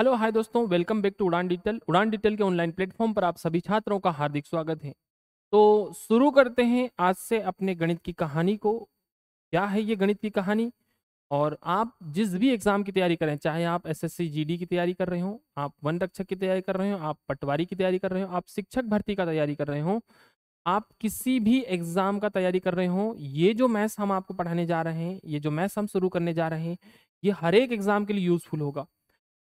hello hi दोस्तों welcome back to Udaan digital Udaan digital के online platform पर आप सभी छात्रों का हार्दिक स्वागत है तो शुरू करते हैं आज से अपने गणित की कहानी को क्या है ये गणित की कहानी और आप जिस भी एग्ज़ाम की तैयारी करें चाहे आप एसएससी जीडी की तैयारी कर रहे हो आप वन रक्षक की तैयारी कर रहे हो आप पटवारी की तैयारी कर रहे हो आप शिक्षक भर्ती का तैयारी कर रहे हो आप किसी भी एग्ज़ाम का तैयारी कर रहे हो ये जो मैथ्स हम आपको पढ़ाने जा रहे हैं ये जो मैथ्स हम शुरू करने जा रहे हैं ये हर एक एग्ज़ाम के लिए यूज़फुल होगा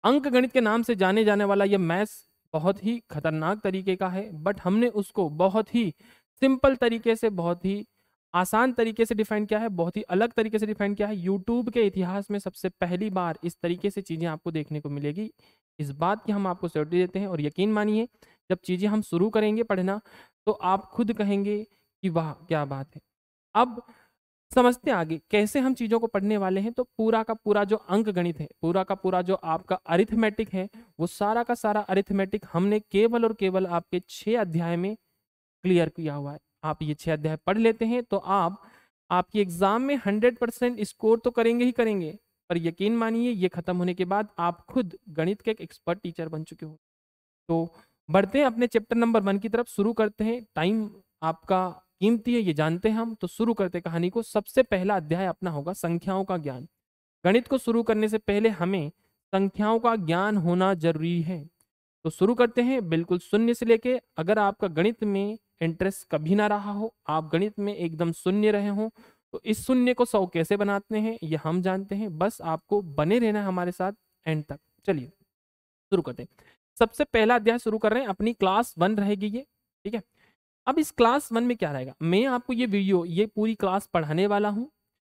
अंक गणित के नाम से जाने जाने वाला यह मैथ्स बहुत ही खतरनाक तरीके का है बट हमने उसको बहुत ही सिंपल तरीके से बहुत ही आसान तरीके से डिफाइन किया है बहुत ही अलग तरीके से डिफाइन किया है यूट्यूब के इतिहास में सबसे पहली बार इस तरीके से चीज़ें आपको देखने को मिलेगी इस बात की हम आपको सर्टी देते हैं और यकीन मानिए जब चीज़ें हम शुरू करेंगे पढ़ना तो आप खुद कहेंगे कि वाह क्या बात है अब समझते आगे कैसे हम चीज़ों को पढ़ने वाले हैं तो पूरा का पूरा जो अंक गणित है पूरा का पूरा जो आपका अरिथमेटिक है वो सारा का सारा अरिथमेटिक हमने केवल और केवल आपके छः अध्याय में क्लियर किया हुआ है आप ये छः अध्याय पढ़ लेते हैं तो आप आपकी एग्ज़ाम में हंड्रेड परसेंट स्कोर तो करेंगे ही करेंगे पर यकीन मानिए ये खत्म होने के बाद आप खुद गणित के एक एक्सपर्ट टीचर बन चुके हो तो बढ़ते हैं अपने चैप्टर नंबर वन की तरफ शुरू करते हैं टाइम आपका कीमती है ये जानते हैं हम तो शुरू करते कहानी को सबसे पहला अध्याय अपना होगा संख्याओं का ज्ञान गणित को शुरू करने से पहले हमें संख्याओं का ज्ञान होना जरूरी है तो शुरू करते हैं बिल्कुल शून्य से लेके अगर आपका गणित में इंटरेस्ट कभी ना रहा हो आप गणित में एकदम शून्य रहे हो तो इस शून्य को सौ कैसे बनाते हैं ये हम जानते हैं बस आपको बने रहना हमारे साथ एंड तक चलिए शुरू करते हैं सबसे पहला अध्याय शुरू कर रहे हैं अपनी क्लास वन रहेगी ये ठीक है अब इस क्लास वन में क्या रहेगा मैं आपको ये वीडियो ये पूरी क्लास पढ़ाने वाला हूँ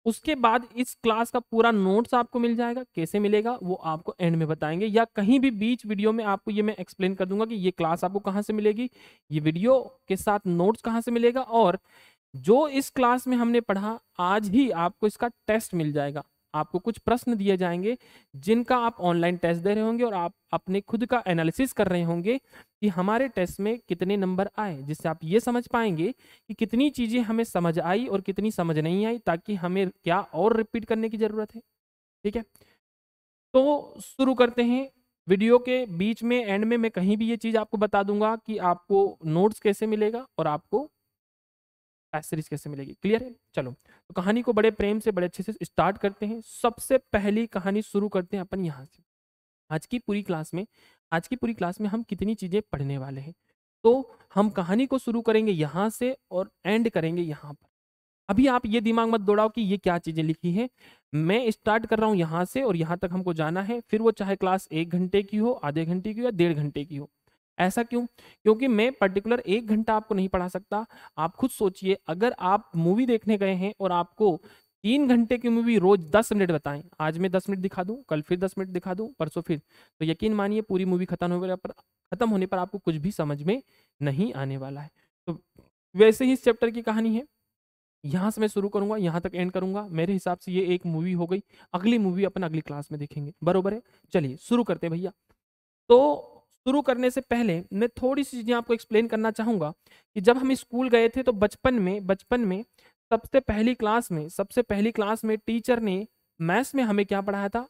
उसके बाद इस क्लास का पूरा नोट्स आपको मिल जाएगा कैसे मिलेगा वो आपको एंड में बताएंगे या कहीं भी बीच वीडियो में आपको ये मैं एक्सप्लेन कर दूंगा कि ये क्लास आपको कहाँ से मिलेगी ये वीडियो के साथ नोट्स कहाँ से मिलेगा और जो इस क्लास में हमने पढ़ा आज ही आपको इसका टेस्ट मिल जाएगा आपको कुछ प्रश्न दिए जाएंगे जिनका आप ऑनलाइन टेस्ट दे रहे होंगे और आप अपने खुद का एनालिसिस कर रहे होंगे कि हमारे टेस्ट में कितने नंबर आए जिससे आप ये समझ पाएंगे कि कितनी चीज़ें हमें समझ आई और कितनी समझ नहीं आई ताकि हमें क्या और रिपीट करने की ज़रूरत है ठीक है तो शुरू करते हैं वीडियो के बीच में एंड में मैं कहीं भी ये चीज़ आपको बता दूंगा कि आपको नोट्स कैसे मिलेगा और आपको एसरीज कैसे मिलेगी क्लियर है चलो तो कहानी को बड़े प्रेम से बड़े अच्छे से स्टार्ट करते हैं सबसे पहली कहानी शुरू करते हैं अपन यहाँ से आज की पूरी क्लास में आज की पूरी क्लास में हम कितनी चीज़ें पढ़ने वाले हैं तो हम कहानी को शुरू करेंगे यहाँ से और एंड करेंगे यहाँ पर अभी आप ये दिमाग मत दौड़ाओ कि ये क्या चीज़ें लिखी हैं मैं स्टार्ट कर रहा हूँ यहाँ से और यहाँ तक हमको जाना है फिर वो चाहे क्लास एक घंटे की हो आधे घंटे की हो या डेढ़ घंटे की हो ऐसा क्यों क्योंकि मैं पर्टिकुलर एक घंटा आपको नहीं पढ़ा सकता आप खुद सोचिए अगर आप मूवी देखने गए हैं और आपको तीन घंटे की मूवी रोज दस मिनट बताएं आज मैं दस मिनट दिखा दूं कल फिर दस मिनट दिखा दूं परसों फिर तो यकीन मानिए पूरी मूवी खत्म होने पर खत्म होने पर आपको कुछ भी समझ में नहीं आने वाला है तो वैसे ही इस चैप्टर की कहानी है यहाँ से मैं शुरू करूंगा यहाँ तक एंड करूंगा मेरे हिसाब से ये एक मूवी हो गई अगली मूवी अपन अगली क्लास में देखेंगे बरोबर है चलिए शुरू करते भैया तो शुरू करने से पहले मैं थोड़ी सी चीज़ें आपको एक्सप्लेन करना चाहूँगा कि जब हम स्कूल गए थे तो बचपन में बचपन में सबसे पहली क्लास में सबसे पहली क्लास में टीचर ने मैथ्स में हमें क्या पढ़ाया था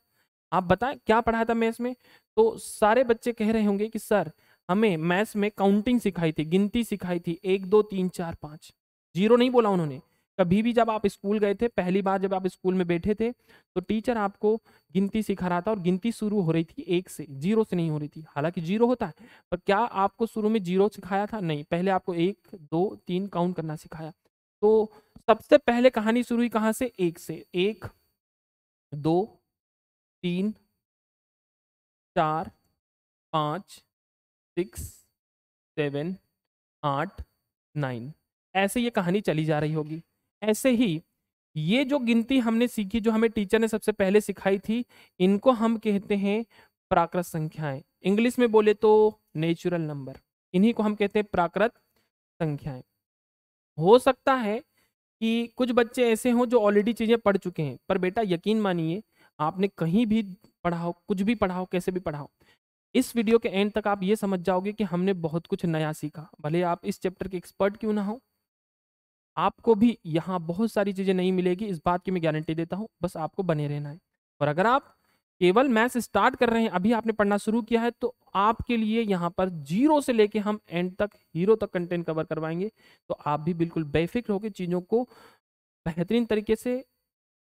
आप बताएं क्या पढ़ाया था मैथ्स में तो सारे बच्चे कह रहे होंगे कि सर हमें मैथ्स में काउंटिंग सिखाई थी गिनती सिखाई थी एक दो तीन चार पाँच जीरो नहीं बोला उन्होंने कभी भी जब आप स्कूल गए थे पहली बार जब आप स्कूल में बैठे थे तो टीचर आपको गिनती सिखा रहा था और गिनती शुरू हो रही थी एक से जीरो से नहीं हो रही थी हालांकि जीरो होता है पर क्या आपको शुरू में जीरो सिखाया था नहीं पहले आपको एक दो तीन काउंट करना सिखाया तो सबसे पहले कहानी शुरू हुई कहाँ से एक से एक दो तीन चार पाँच सिक्स सेवन आठ नाइन ऐसे ये कहानी चली जा रही होगी ऐसे ही ये जो गिनती हमने सीखी जो हमें टीचर ने सबसे पहले सिखाई थी इनको हम कहते हैं प्राकृत संख्याएं इंग्लिश में बोले तो नेचुरल नंबर इन्हीं को हम कहते हैं प्राकृत संख्याएं हो सकता है कि कुछ बच्चे ऐसे हों जो ऑलरेडी चीज़ें पढ़ चुके हैं पर बेटा यकीन मानिए आपने कहीं भी पढ़ाओ कुछ भी पढ़ाओ कैसे भी पढ़ाओ इस वीडियो के एंड तक आप ये समझ जाओगे कि हमने बहुत कुछ नया सीखा भले आप इस चैप्टर के एक्सपर्ट क्यों ना हो आपको भी यहाँ बहुत सारी चीज़ें नहीं मिलेगी इस बात की मैं गारंटी देता हूँ बस आपको बने रहना है और अगर आप केवल मैथ्स स्टार्ट कर रहे हैं अभी आपने पढ़ना शुरू किया है तो आपके लिए यहाँ पर जीरो से लेके हम एंड तक हीरो तक कंटेंट कवर करवाएंगे तो आप भी बिल्कुल बेफिक्र होकर चीज़ों को बेहतरीन तरीके से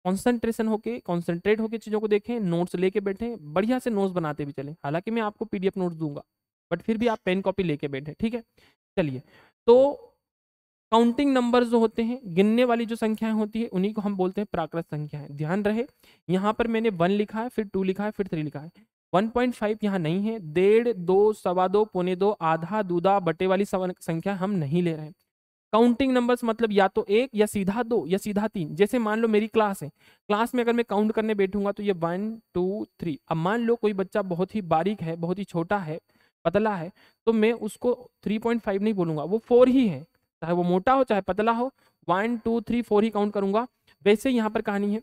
कॉन्सेंट्रेशन होके कॉन्सेंट्रेट होके चीज़ों को देखें नोट्स लेके बैठें बढ़िया से नोट्स बनाते भी चलें हालांकि मैं आपको पीडीएफ नोट्स दूंगा बट फिर भी आप पेन कॉपी लेके बैठें ठीक है चलिए तो काउंटिंग नंबर जो होते हैं गिनने वाली जो संख्याएं होती है उन्हीं को हम बोलते हैं प्राकृत संख्याएं ध्यान रहे यहाँ पर मैंने वन लिखा है फिर टू लिखा है फिर थ्री लिखा है 1.5 पॉइंट फाइव यहाँ नहीं है डेढ़ दो सवा दो पौने दो आधा दूधा बटे वाली संख्या हम नहीं ले रहे हैं काउंटिंग नंबर्स मतलब या तो एक या सीधा दो या सीधा तीन जैसे मान लो मेरी क्लास है क्लास में अगर मैं काउंट करने बैठूंगा तो ये वन टू थ्री अब मान लो कोई बच्चा बहुत ही बारीक है बहुत ही छोटा है पतला है तो मैं उसको 3.5 नहीं बोलूंगा वो फोर ही है चाहे वो मोटा हो चाहे पतला हो वन टू थ्री फोर ही काउंट करूंगा वैसे यहाँ पर कहानी है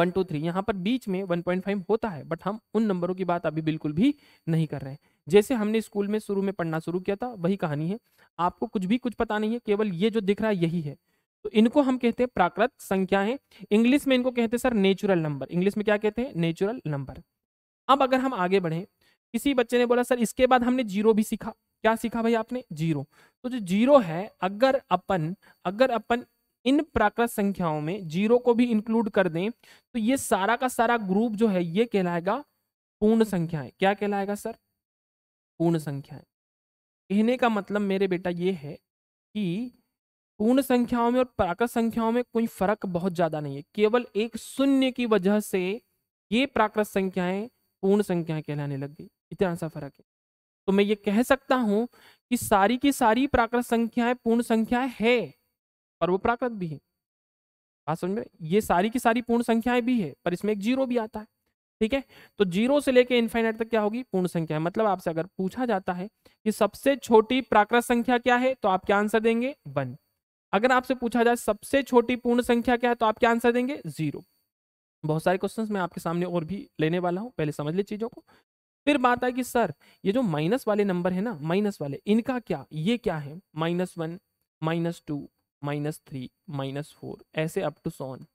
वन टू थ्री यहाँ पर बीच में वन पॉइंट फाइव होता है बट हम उन नंबरों की बात अभी बिल्कुल भी नहीं कर रहे हैं जैसे हमने स्कूल में शुरू में पढ़ना शुरू किया था वही कहानी है आपको कुछ भी कुछ पता नहीं है केवल ये जो दिख रहा है यही है तो इनको हम कहते हैं प्राकृत संख्याएं इंग्लिश में इनको कहते हैं सर नेचुरल नंबर इंग्लिश में क्या कहते हैं नेचुरल नंबर अब अगर हम आगे बढ़े किसी बच्चे ने बोला सर इसके बाद हमने जीरो भी सीखा क्या सीखा भाई आपने जीरो तो जो जीरो है अगर अपन अगर अपन इन प्राकृत संख्याओं में जीरो को भी इंक्लूड कर दें तो ये सारा का सारा ग्रुप जो है ये कहलाएगा पूर्ण संख्याएं क्या कहलाएगा सर पूर्ण संख्याएं कहने का मतलब मेरे बेटा ये है कि पूर्ण संख्याओं में और प्राकृत संख्याओं में कोई फर्क बहुत ज्यादा नहीं है केवल एक शून्य की वजह से ये प्राकृत संख्याएं पूर्ण संख्याएं कहलाने लग गई इतना सा फर्क है तो मैं ये कह सकता हूं कि सारी की सारी प्राकृत संख्याएं पूर्ण संख्याएं है और वो प्राकृत भी है बात समझ में ये सारी की सारी पूर्ण संख्याएं भी है पर इसमें एक जीरो भी आता है ठीक है तो जीरो से लेके इन्फाइनाइट तक क्या होगी पूर्ण संख्या है मतलब आपसे अगर पूछा जाता है कि सबसे छोटी प्राकृत संख्या क्या है तो आप क्या आंसर देंगे वन अगर आपसे पूछा जाए सबसे छोटी पूर्ण संख्या क्या है तो आप क्या आंसर देंगे जीरो बहुत सारे क्वेश्चंस मैं आपके सामने और भी लेने वाला हूँ पहले समझ ले चीज़ों को फिर बात आई कि सर ये जो माइनस वाले नंबर है ना माइनस वाले इनका क्या ये क्या है minus one minus two minus three minus four ऐसे अप टू सोन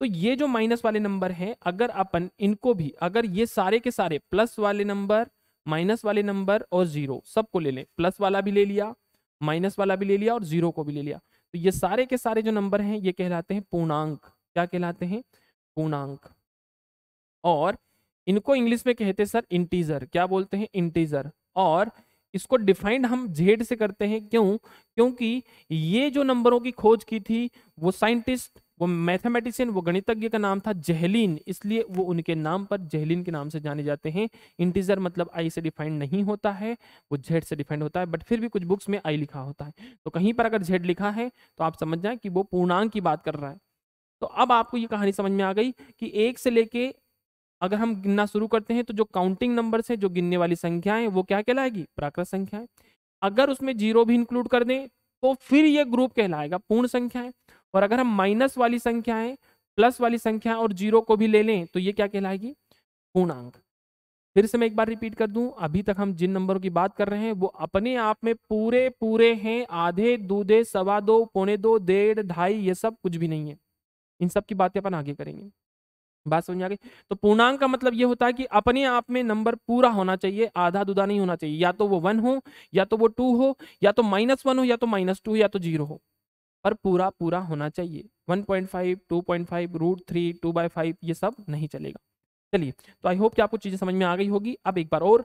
तो ये जो माइनस वाले नंबर हैं अगर अपन इनको भी अगर ये सारे के सारे प्लस वाले नंबर माइनस वाले नंबर और जीरो सबको ले लें प्लस वाला भी ले लिया माइनस वाला भी ले लिया और जीरो को भी ले लिया तो ये सारे के सारे जो नंबर हैं ये कहलाते हैं पूर्णांक क्या कहलाते हैं पूर्णांक और इनको इंग्लिश में कहते हैं सर इंटीजर क्या बोलते हैं इंटीजर और इसको डिफाइंड हम जेड से करते हैं क्यों क्योंकि ये जो नंबरों की खोज की थी वो साइंटिस्ट वो मैथमेटिशियन वो गणितज्ञ का नाम था जहलीन इसलिए वो उनके नाम पर जहलीन के नाम से जाने जाते हैं इंटीजर मतलब आई से डिफाइंड नहीं होता है वो जेड से डिफाइंड होता है बट फिर भी कुछ बुक्स में आई लिखा होता है तो कहीं पर अगर जेड लिखा है तो आप समझ जाए कि वो पूर्णांक की बात कर रहा है तो अब आपको ये कहानी समझ में आ गई कि एक से लेके अगर हम गिनना शुरू करते हैं तो जो काउंटिंग नंबर है जो गिनने वाली संख्याएं वो क्या कहलाएगी प्राकृत संख्याएं अगर उसमें जीरो भी इंक्लूड कर दें तो फिर ये ग्रुप कहलाएगा पूर्ण संख्याएं और अगर हम माइनस वाली संख्याएं प्लस वाली संख्या और जीरो को भी ले लें तो ये क्या कहलाएगी पूर्णांक फिर से मैं एक बार रिपीट कर दूं अभी तक हम जिन नंबरों की बात कर रहे हैं वो अपने आप में पूरे पूरे हैं आधे दूधे सवा दो पौने दो डेढ़ ढाई ये सब कुछ भी नहीं है इन सब की बातें अपन आगे करेंगे बात समझ आ गई तो पूर्णांक का मतलब ये होता है कि अपने आप में नंबर पूरा होना चाहिए आधा दुधा नहीं होना चाहिए या तो वो वन हो या तो वो टू हो या तो माइनस वन हो या तो माइनस टू या तो जीरो हो पर पूरा पूरा होना चाहिए point five root three two by five ये सब नहीं चलेगा चलिए तो आई होप कि आपको चीजें समझ में आ गई होगी अब एक बार और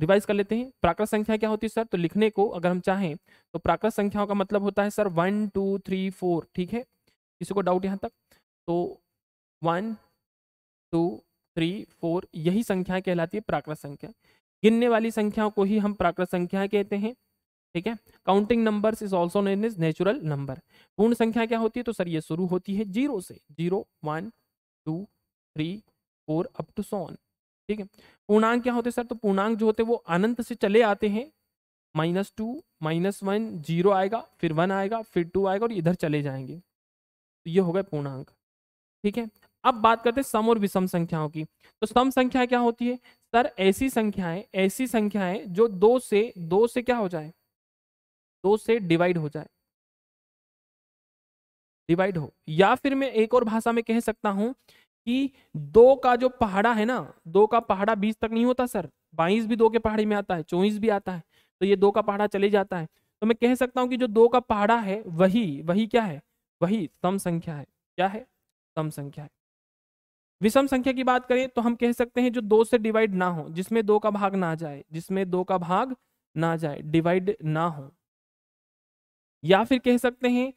रिवाइज कर लेते हैं प्राकृत संख्या क्या होती है सर तो लिखने को अगर हम चाहें तो प्राकृत संख्याओं का मतलब होता है sir one two three four ठीक है किसी को डाउट यहाँ तक तो वन टू थ्री फोर यही संख्या कहलाती है प्राकृत संख्या गिनने वाली संख्याओं को ही हम प्राकृत संख्या कहते हैं ठीक है counting number is also known is natural number पूर्ण संख्या क्या होती है तो सर ये शुरू होती है जीरो से zero one two three four up to so on ठीक है पूर्णांक क्या होते हैं सर तो पूर्णांक जो होते हैं वो अनंत से चले आते हैं minus two minus one zero आएगा फिर वन आएगा फिर टू आएगा और इधर चले जाएंगे तो ये हो गए पूर्णांक ठीक है अब बात करते हैं सम और विषम संख्याओं की तो सम संख्या क्या होती है सर ऐसी संख्याएं ऐसी संख्याएं जो दो से दो से क्या हो जाए दो से डिवाइड हो जाए डिवाइड हो या फिर मैं एक और भाषा में कह सकता हूं कि दो का जो पहाड़ा है ना दो का पहाड़ा बीस तक नहीं होता सर बाईस भी दो के पहाड़ी में आता है चौबीस भी आता है तो ये दो का पहाड़ा चले जाता है तो मैं कह सकता हूं कि जो दो का पहाड़ा है वही वही क्या है वही सम संख्या है क्या है सम संख्या है विषम संख्या की बात करें तो हम कह सकते हैं जो दो से डिवाइड ना हो जिसमें दो का भाग ना जाए जिसमें दो का भाग ना जाए डिवाइड ना हो या फिर कह सकते हैं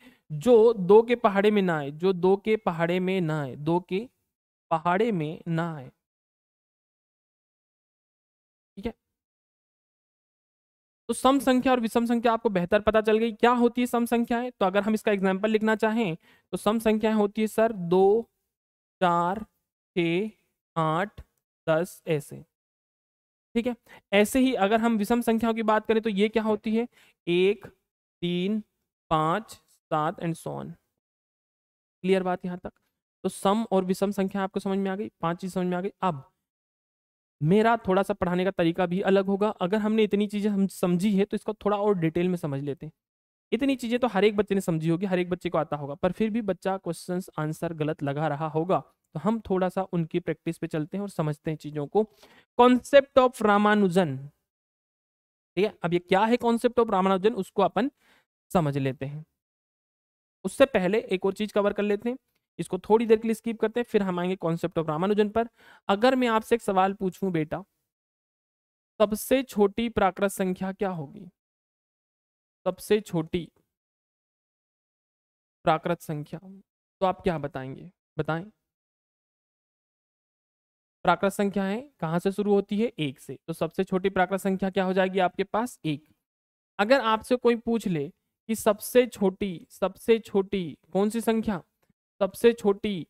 जो दो के पहाड़े में ना आए जो दो के पहाड़े में ना आए दो के पहाड़े में ना आए ठीक है तो सम संख्या और विषम संख्या आपको बेहतर पता चल गई क्या होती है सम संख्याएं तो अगर हम इसका एग्जाम्पल लिखना चाहें तो सम संख्याएं होती है सर दो चार आठ दस ऐसे ठीक है ऐसे ही अगर हम विषम संख्याओं की बात करें तो ये क्या होती है एक तीन पाँच सात एंड सोन क्लियर बात यहाँ तक तो सम और विषम संख्या आपको समझ में आ गई पांच चीज समझ में आ गई अब मेरा थोड़ा सा पढ़ाने का तरीका भी अलग होगा अगर हमने इतनी चीज़ें हम समझी है तो इसको थोड़ा और डिटेल में समझ लेते हैं इतनी चीज़ें तो हर एक बच्चे ने समझी होगी हर एक बच्चे को आता होगा पर फिर भी बच्चा क्वेश्चंस आंसर गलत लगा रहा होगा तो हम थोड़ा सा उनकी प्रैक्टिस पे चलते हैं और समझते हैं चीजों को कॉन्सेप्ट ऑफ रामानुजन ठीक है अब ये क्या है कॉन्सेप्ट ऑफ रामानुजन उसको अपन समझ लेते हैं उससे पहले एक और चीज कवर कर लेते हैं इसको थोड़ी देर के लिए स्किप करते हैं फिर हम आएंगे कॉन्सेप्ट ऑफ रामानुजन पर अगर मैं आपसे एक सवाल पूछूं बेटा सबसे छोटी प्राकृत संख्या क्या होगी सबसे छोटी प्राकृत संख्या तो आप क्या बताएंगे बताएं प्राकृत संख्या है कहाँ से शुरू होती है एक से तो सबसे छोटी प्राकृत संख्या क्या हो जाएगी आपके पास एक अगर आपसे कोई पूछ ले कि सबसे छोटी सबसे छोटी कौन सी संख्या सबसे छोटी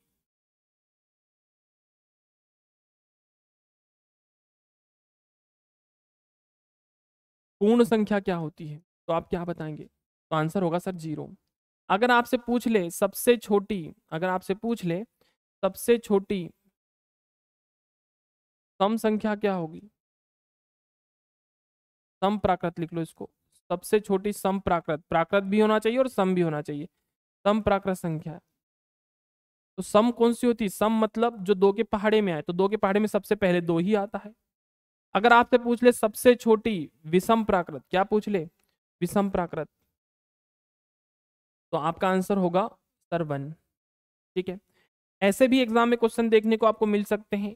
पूर्ण संख्या क्या होती है तो आप क्या बताएंगे तो आंसर होगा सर जीरो अगर आपसे पूछ ले सबसे छोटी अगर आपसे पूछ ले सबसे छोटी सम संख्या क्या होगी सम प्राकृत लिख लो इसको सबसे छोटी सम प्राकृत प्राकृत भी होना चाहिए और सम भी होना चाहिए सम प्राकृत संख्या तो सम कौन सी होती सम मतलब जो दो के पहाड़े में आए तो दो के पहाड़े में सबसे पहले दो ही आता है अगर आपसे पूछ ले सबसे छोटी विषम प्राकृत क्या पूछ ले विषम प्राकृत तो आपका आंसर होगा सर वन ठीक है ऐसे भी एग्जाम में क्वेश्चन देखने को आपको मिल सकते हैं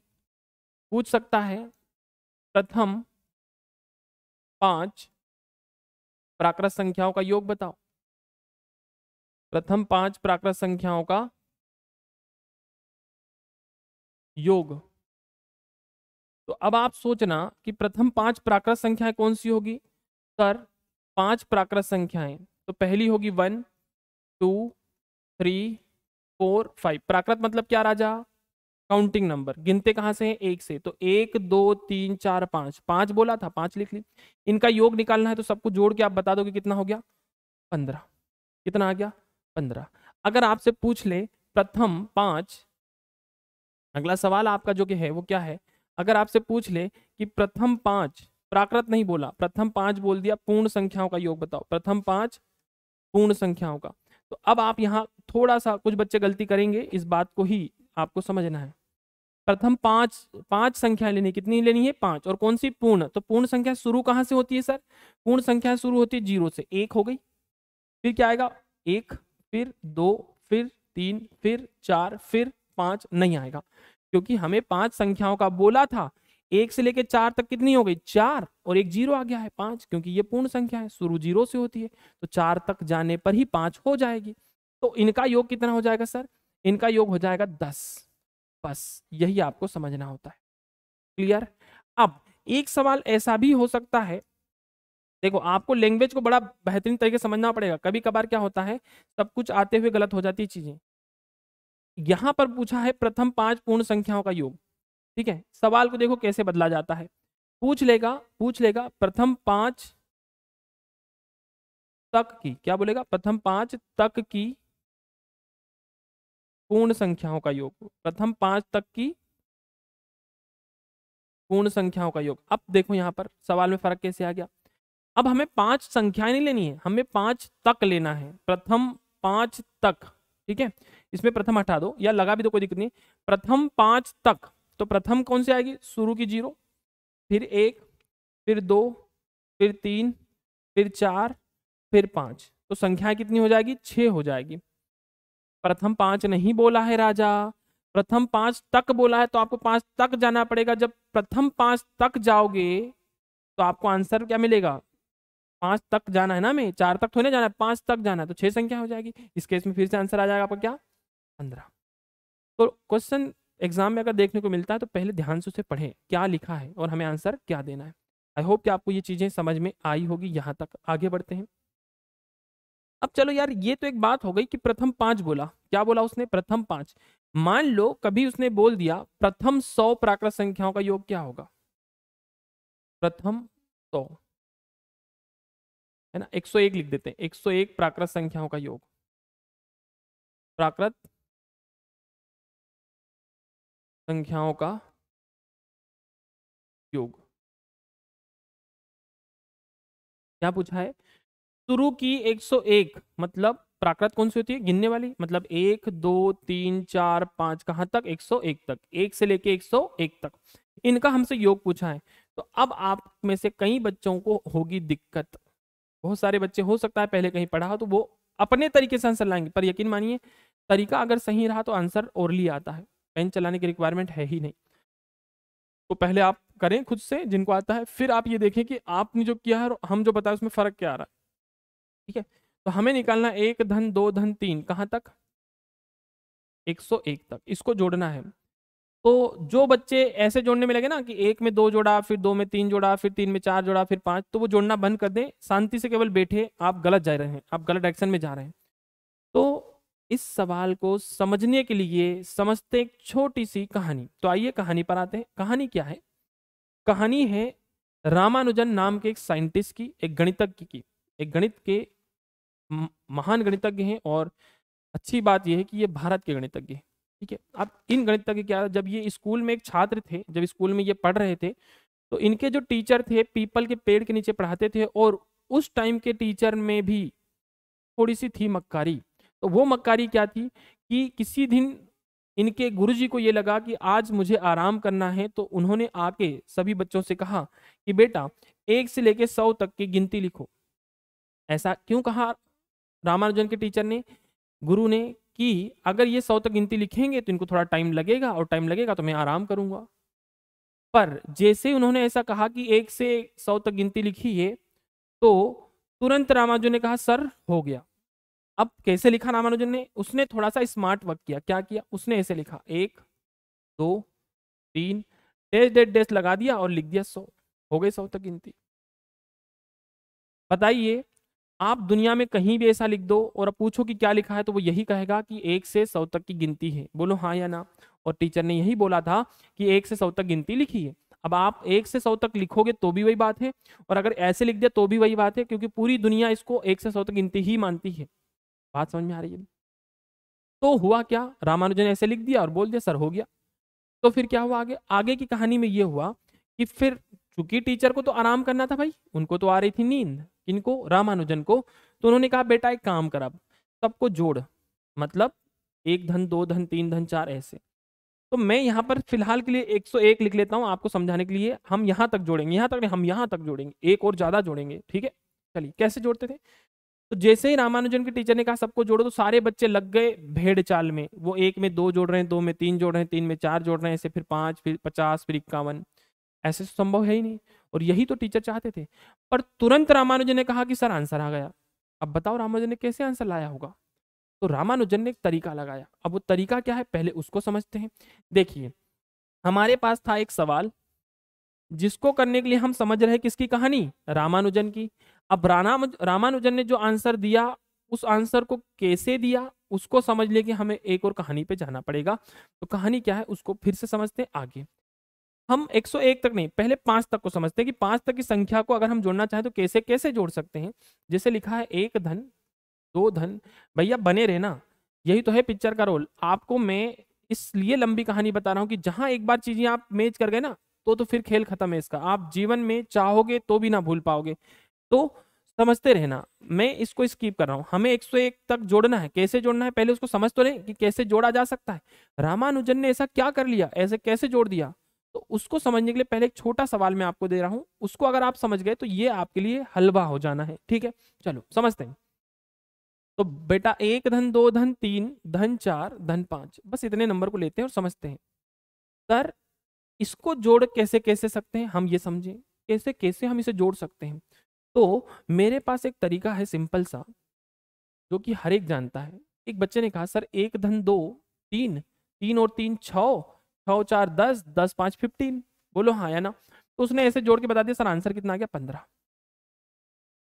पूछ सकता है प्रथम पांच प्राकृत संख्याओं का योग बताओ प्रथम पांच प्राकृत संख्याओं का योग तो अब आप सोचना कि प्रथम पांच प्राकृत संख्याएं कौन सी होगी सर पांच प्राकृत संख्याएं तो पहली होगी one two three four five प्राकृत मतलब क्या राजा काउंटिंग नंबर गिनते कहाँ से हैं एक से तो एक दो तीन चार पाँच पाँच बोला था पाँच लिख ली इनका योग निकालना है तो सबको जोड़ के आप बता दो कि कितना हो गया पंद्रह कितना आ गया पंद्रह अगर आपसे पूछ ले प्रथम पाँच अगला सवाल आपका जो कि है वो क्या है अगर आपसे पूछ ले कि प्रथम पाँच प्राकृत नहीं बोला प्रथम पाँच बोल दिया पूर्ण संख्याओं का योग बताओ प्रथम पाँच पूर्ण संख्याओं का तो अब आप यहाँ थोड़ा सा कुछ बच्चे गलती करेंगे इस बात को ही आपको समझना है प्रथम पांच पांच संख्या लेनी कितनी लेनी है पांच और कौन सी पूर्ण तो पूर्ण संख्या शुरू कहाँ से होती है सर पूर्ण संख्या शुरू होती है जीरो से एक हो गई फिर क्या आएगा एक फिर दो फिर तीन फिर चार फिर पांच नहीं आएगा क्योंकि हमें पांच संख्याओं का बोला था एक से लेकर चार तक कितनी हो गई चार और एक जीरो आ गया है पांच क्योंकि ये पूर्ण संख्या है शुरू जीरो से होती है तो चार तक जाने पर ही पांच हो जाएगी तो इनका योग कितना हो जाएगा सर इनका योग हो जाएगा दस बस यही आपको समझना होता है क्लियर अब एक सवाल ऐसा भी हो सकता है देखो आपको लैंग्वेज को बड़ा बेहतरीन तरीके से समझना पड़ेगा कभी कभार क्या होता है सब कुछ आते हुए गलत हो जाती है चीजें यहां पर पूछा है प्रथम पांच पूर्ण संख्याओं का योग ठीक है सवाल को देखो कैसे बदला जाता है पूछ लेगा पूछ लेगा प्रथम पांच तक की क्या बोलेगा प्रथम पांच तक की पूर्ण संख्याओं का योग प्रथम पांच तक की पूर्ण संख्याओं का योग अब देखो यहां पर सवाल में फर्क कैसे आ गया अब हमें पांच संख्याएं नहीं लेनी है हमें पांच तक लेना है प्रथम पांच तक ठीक है इसमें प्रथम हटा दो या लगा भी दो तो कोई दिक्कत नहीं प्रथम पांच तक तो प्रथम कौन सी आएगी शुरू की जीरो फिर एक फिर दो फिर तीन फिर चार फिर पांच तो संख्या कितनी हो जाएगी छह हो जाएगी प्रथम पांच नहीं बोला है राजा प्रथम पांच तक बोला है तो आपको पांच तक जाना पड़ेगा जब प्रथम पांच तक जाओगे तो आपको आंसर क्या मिलेगा पांच तक जाना है ना मैं चार तक थोड़ी जाना है पांच तक जाना है तो छह संख्या हो जाएगी इस केस में फिर से आंसर आ जाएगा आपका क्या पंद्रह तो क्वेश्चन एग्जाम में अगर देखने को मिलता है तो पहले ध्यान से उसे पढ़े क्या लिखा है और हमें आंसर क्या देना है आई होप कि आपको ये चीज़ें समझ में आई होगी यहाँ तक आगे बढ़ते हैं अब चलो यार ये तो एक बात हो गई कि प्रथम पांच बोला क्या बोला उसने प्रथम पांच मान लो कभी उसने बोल दिया प्रथम सौ प्राकृत संख्याओं का योग क्या होगा प्रथम सौ है ना 101 लिख देते हैं 101 प्राकृत संख्याओं का योग प्राकृत संख्याओं का योग क्या पूछा है शुरू की 101 मतलब प्राकृत कौन सी होती है गिनने वाली मतलब एक दो तीन चार पांच कहां तक 101 तक एक से लेके 101 तक इनका हमसे योग पूछा है तो अब आप में से कई बच्चों को होगी दिक्कत बहुत सारे बच्चे हो सकता है पहले कहीं पढ़ा हो तो वो अपने तरीके से आंसर लाएंगे पर यकीन मानिए तरीका अगर सही रहा तो आंसर ओरली आता है पेन चलाने की रिक्वायरमेंट है ही नहीं तो पहले आप करें खुद से जिनको आता है फिर आप ये देखें कि आपने जो किया है और हम जो बताए उसमें फर्क क्या आ रहा है ठीक है तो हमें निकालना एक धन दो धन तीन कहाँ तक 101 तक इसको जोड़ना है तो जो बच्चे ऐसे जोड़ने में लगे ना कि एक में दो जोड़ा फिर दो में तीन जोड़ा फिर तीन में चार जोड़ा फिर पाँच तो वो जोड़ना बंद कर दें शांति से केवल बैठे आप गलत जा रहे हैं आप गलत डायरेक्शन में जा रहे हैं तो इस सवाल को समझने के लिए समझते एक छोटी सी कहानी तो आइए कहानी पर आते हैं कहानी क्या है कहानी है रामानुजन नाम के एक साइंटिस्ट की एक गणितज्ञ की एक गणित के महान गणितज्ञ हैं और अच्छी बात यह है कि ये भारत के गणितज्ञ हैं ठीक है अब इन गणितज्ञ क्या जब ये स्कूल में एक छात्र थे जब स्कूल में ये पढ़ रहे थे तो इनके जो टीचर थे पीपल के पेड़ के नीचे पढ़ाते थे और उस टाइम के टीचर में भी थोड़ी सी थी मक्कारी तो वो मक्कारी क्या थी कि किसी दिन इनके गुरुजी को ये लगा कि आज मुझे आराम करना है तो उन्होंने आके सभी बच्चों से कहा कि बेटा एक से लेके सौ तक की गिनती लिखो ऐसा क्यों कहा रामानुजन के टीचर ने गुरु ने कि अगर ये सौ तक गिनती लिखेंगे तो इनको थोड़ा टाइम लगेगा और टाइम लगेगा तो मैं आराम करूंगा पर जैसे उन्होंने ऐसा कहा कि एक से सौ तक गिनती है तो तुरंत रामानुजन ने कहा सर हो गया अब कैसे लिखा रामानुजन ने उसने थोड़ा सा स्मार्ट वर्क किया क्या किया उसने ऐसे लिखा एक दो तीन डेस डेट डेस लगा दिया और लिख दिया सौ हो गई सौ तक गिनती बताइए आप दुनिया में कहीं भी ऐसा लिख दो और अब पूछो कि क्या लिखा है तो वो यही कहेगा कि एक से सौ तक की गिनती है बोलो हाँ या ना और टीचर ने यही बोला था कि एक से सौ तक गिनती लिखी है अब आप एक से सौ तक लिखोगे तो भी वही बात है और अगर ऐसे लिख दिया तो भी वही बात है क्योंकि पूरी दुनिया इसको एक से सौ तक गिनती ही मानती है बात समझ में आ रही है तो हुआ क्या रामानुजन ऐसे लिख दिया और बोल दिया सर हो गया तो फिर क्या हुआ आगे आगे की कहानी में ये हुआ कि फिर चूंकि टीचर को तो आराम करना था भाई उनको तो आ रही थी नींद किनको रामानुजन को तो उन्होंने कहा बेटा एक काम कर अब सबको जोड़ मतलब एक धन दो धन तीन धन चार ऐसे तो मैं यहाँ पर फिलहाल के लिए 101 लिख लेता हूँ आपको समझाने के लिए हम यहाँ तक जोड़ेंगे यहाँ तक हम यहाँ तक जोड़ेंगे एक और ज़्यादा जोड़ेंगे ठीक है चलिए कैसे जोड़ते थे तो जैसे ही रामानुजन के टीचर ने कहा सबको जोड़ो तो सारे बच्चे लग गए भेड़ चाल में वो एक में दो जोड़ रहे हैं दो में तीन जोड़ रहे हैं तीन में चार जोड़ रहे हैं ऐसे फिर पांच फिर पचास फिर इक्यावन ऐसे तो संभव है ही नहीं और यही तो टीचर चाहते थे पर तुरंत रामानुजन ने कहा कि सर आंसर आ गया अब बताओ रामानुजन ने कैसे आंसर लाया होगा तो रामानुजन ने एक तरीका लगाया अब वो तरीका क्या है पहले उसको समझते हैं देखिए हमारे पास था एक सवाल जिसको करने के लिए हम समझ रहे किसकी कहानी रामानुजन की अब राना रामानुजन ने जो आंसर दिया उस आंसर को कैसे दिया उसको समझ ले कि हमें एक और कहानी पे जाना पड़ेगा तो कहानी क्या है उसको फिर से समझते हैं आगे हम 101 तक नहीं पहले पांच तक को समझते हैं कि पांच तक की संख्या को अगर हम जोड़ना चाहें तो कैसे कैसे जोड़ सकते हैं जैसे लिखा है एक धन दो धन भैया बने रहे ना यही तो है पिक्चर का रोल आपको मैं इसलिए लंबी कहानी बता रहा हूँ कि जहां एक बार चीजें आप मैच कर गए ना तो तो फिर खेल खत्म है इसका आप जीवन में चाहोगे तो भी ना भूल पाओगे तो समझते रहना मैं इसको स्कीप कर रहा हूँ हमें 101 तक जोड़ना है कैसे जोड़ना है पहले उसको समझ तो ले कि कैसे जोड़ा जा सकता है रामानुजन ने ऐसा क्या कर लिया ऐसे कैसे जोड़ दिया तो उसको समझने के लिए पहले एक छोटा सवाल मैं आपको दे रहा हूं उसको अगर आप समझ गए तो ये आपके लिए हलवा हो जाना है ठीक है चलो समझते हैं तो बेटा एक धन दो धन तीन धन चार धन पांच बस इतने नंबर को लेते हैं और समझते हैं सर इसको जोड़ कैसे कैसे सकते हैं हम ये समझें कैसे कैसे हम इसे जोड़ सकते हैं तो मेरे पास एक तरीका है सिंपल सा जो कि हर एक जानता है एक बच्चे ने कहा सर एक धन दो तीन तीन और तीन छ छः चार दस दस पाँच फिफ्टीन बोलो हाँ या ना तो उसने ऐसे जोड़ के बता दिया सर आंसर कितना आ गया पंद्रह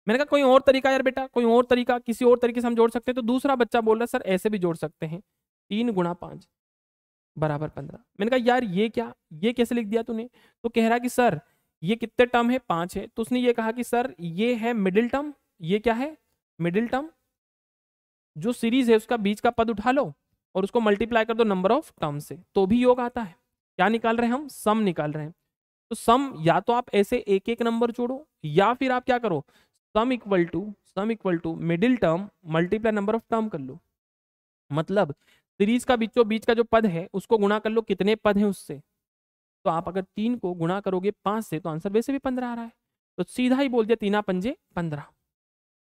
मैंने कहा कोई और तरीका यार बेटा कोई और तरीका किसी और तरीके से हम जोड़ सकते हैं तो दूसरा बच्चा बोल रहा सर ऐसे भी जोड़ सकते हैं तीन गुणा पाँच बराबर पंद्रह मैंने कहा यार ये क्या ये कैसे लिख दिया तूने तो कह रहा कि सर ये कितने टर्म है पाँच है तो उसने ये कहा कि सर ये है मिडिल टर्म ये क्या है मिडिल टर्म जो सीरीज है उसका बीच का पद उठा लो और उसको मल्टीप्लाई कर दो नंबर ऑफ टर्म से तो भी योग आता है क्या निकाल रहे हैं हम सम निकाल रहे हैं तो सम या तो आप ऐसे एक एक नंबर जोड़ो या फिर आप क्या करो sum equal to sum equal to middle term multiply number of term कर लो मतलब सीरीज का बीचों बीच का जो पद है उसको गुणा कर लो कितने पद हैं उससे तो आप अगर तीन को गुणा करोगे पांच से तो आंसर वैसे भी पंद्रह आ रहा है तो सीधा ही बोल दिया तीना पंजे पंद्रह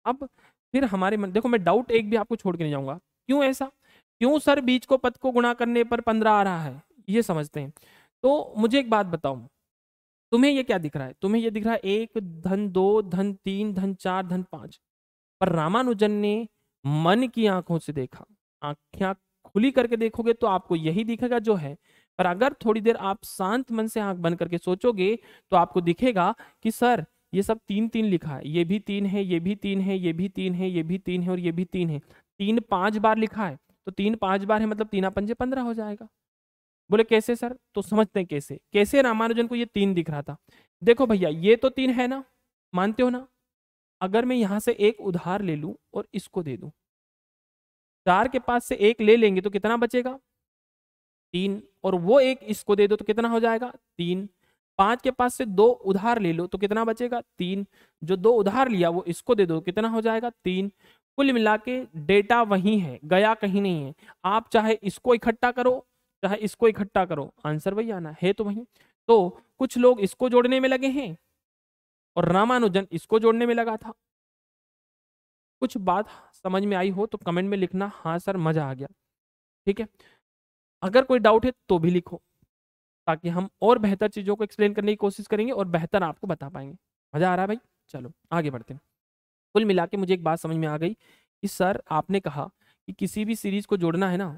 अब फिर हमारे मन देखो मैं डाउट एक भी आपको छोड़ के नहीं जाऊंगा क्यों ऐसा क्यों सर बीच को पद को गुणा करने पर पंद्रह आ रहा है ये समझते हैं तो मुझे एक बात बताओ तुम्हें ये क्या दिख रहा है तुम्हें ये दिख रहा है एक धन दो धन तीन धन चार धन पांच पर रामानुजन ने मन की आंखों से देखा आंखें खुली करके देखोगे तो आपको यही दिखेगा जो है पर अगर थोड़ी देर आप शांत मन से आंख बंद करके सोचोगे तो आपको दिखेगा कि सर ये सब तीन तीन लिखा है ये भी तीन है ये भी तीन है ये भी तीन है ये भी तीन है और ये भी तीन है तीन पांच बार लिखा है तो तीन पांच बार है मतलब तीन पंजे पंद्रह हो जाएगा बोले कैसे सर तो समझते हैं कैसे कैसे रामानुजन को ये तीन दिख रहा था देखो भैया ये तो तीन है ना मानते हो ना अगर मैं यहां से एक उधार ले लू और इसको दे दू चार के पास से एक ले लेंगे तो कितना बचेगा तीन और वो एक इसको दे दो तो कितना हो जाएगा तीन पांच के पास से दो उधार ले लो तो कितना बचेगा तीन जो दो उधार लिया वो इसको दे दो तो कितना हो जाएगा तीन कुल मिला के डेटा वही है गया कहीं नहीं है आप चाहे इसको इकट्ठा करो चाहे इसको इकट्ठा करो आंसर वही आना है तो वही तो कुछ लोग इसको जोड़ने में लगे हैं और रामानुजन इसको जोड़ने में लगा था कुछ बात समझ में आई हो तो कमेंट में लिखना हाँ सर मजा आ गया ठीक है अगर कोई डाउट है तो भी लिखो ताकि हम और बेहतर चीज़ों को एक्सप्लेन करने की कोशिश करेंगे और बेहतर आपको बता पाएंगे मज़ा आ रहा है भाई चलो आगे बढ़ते हैं कुल मिला के मुझे एक बात समझ में आ गई कि सर आपने कहा कि किसी भी सीरीज को जोड़ना है ना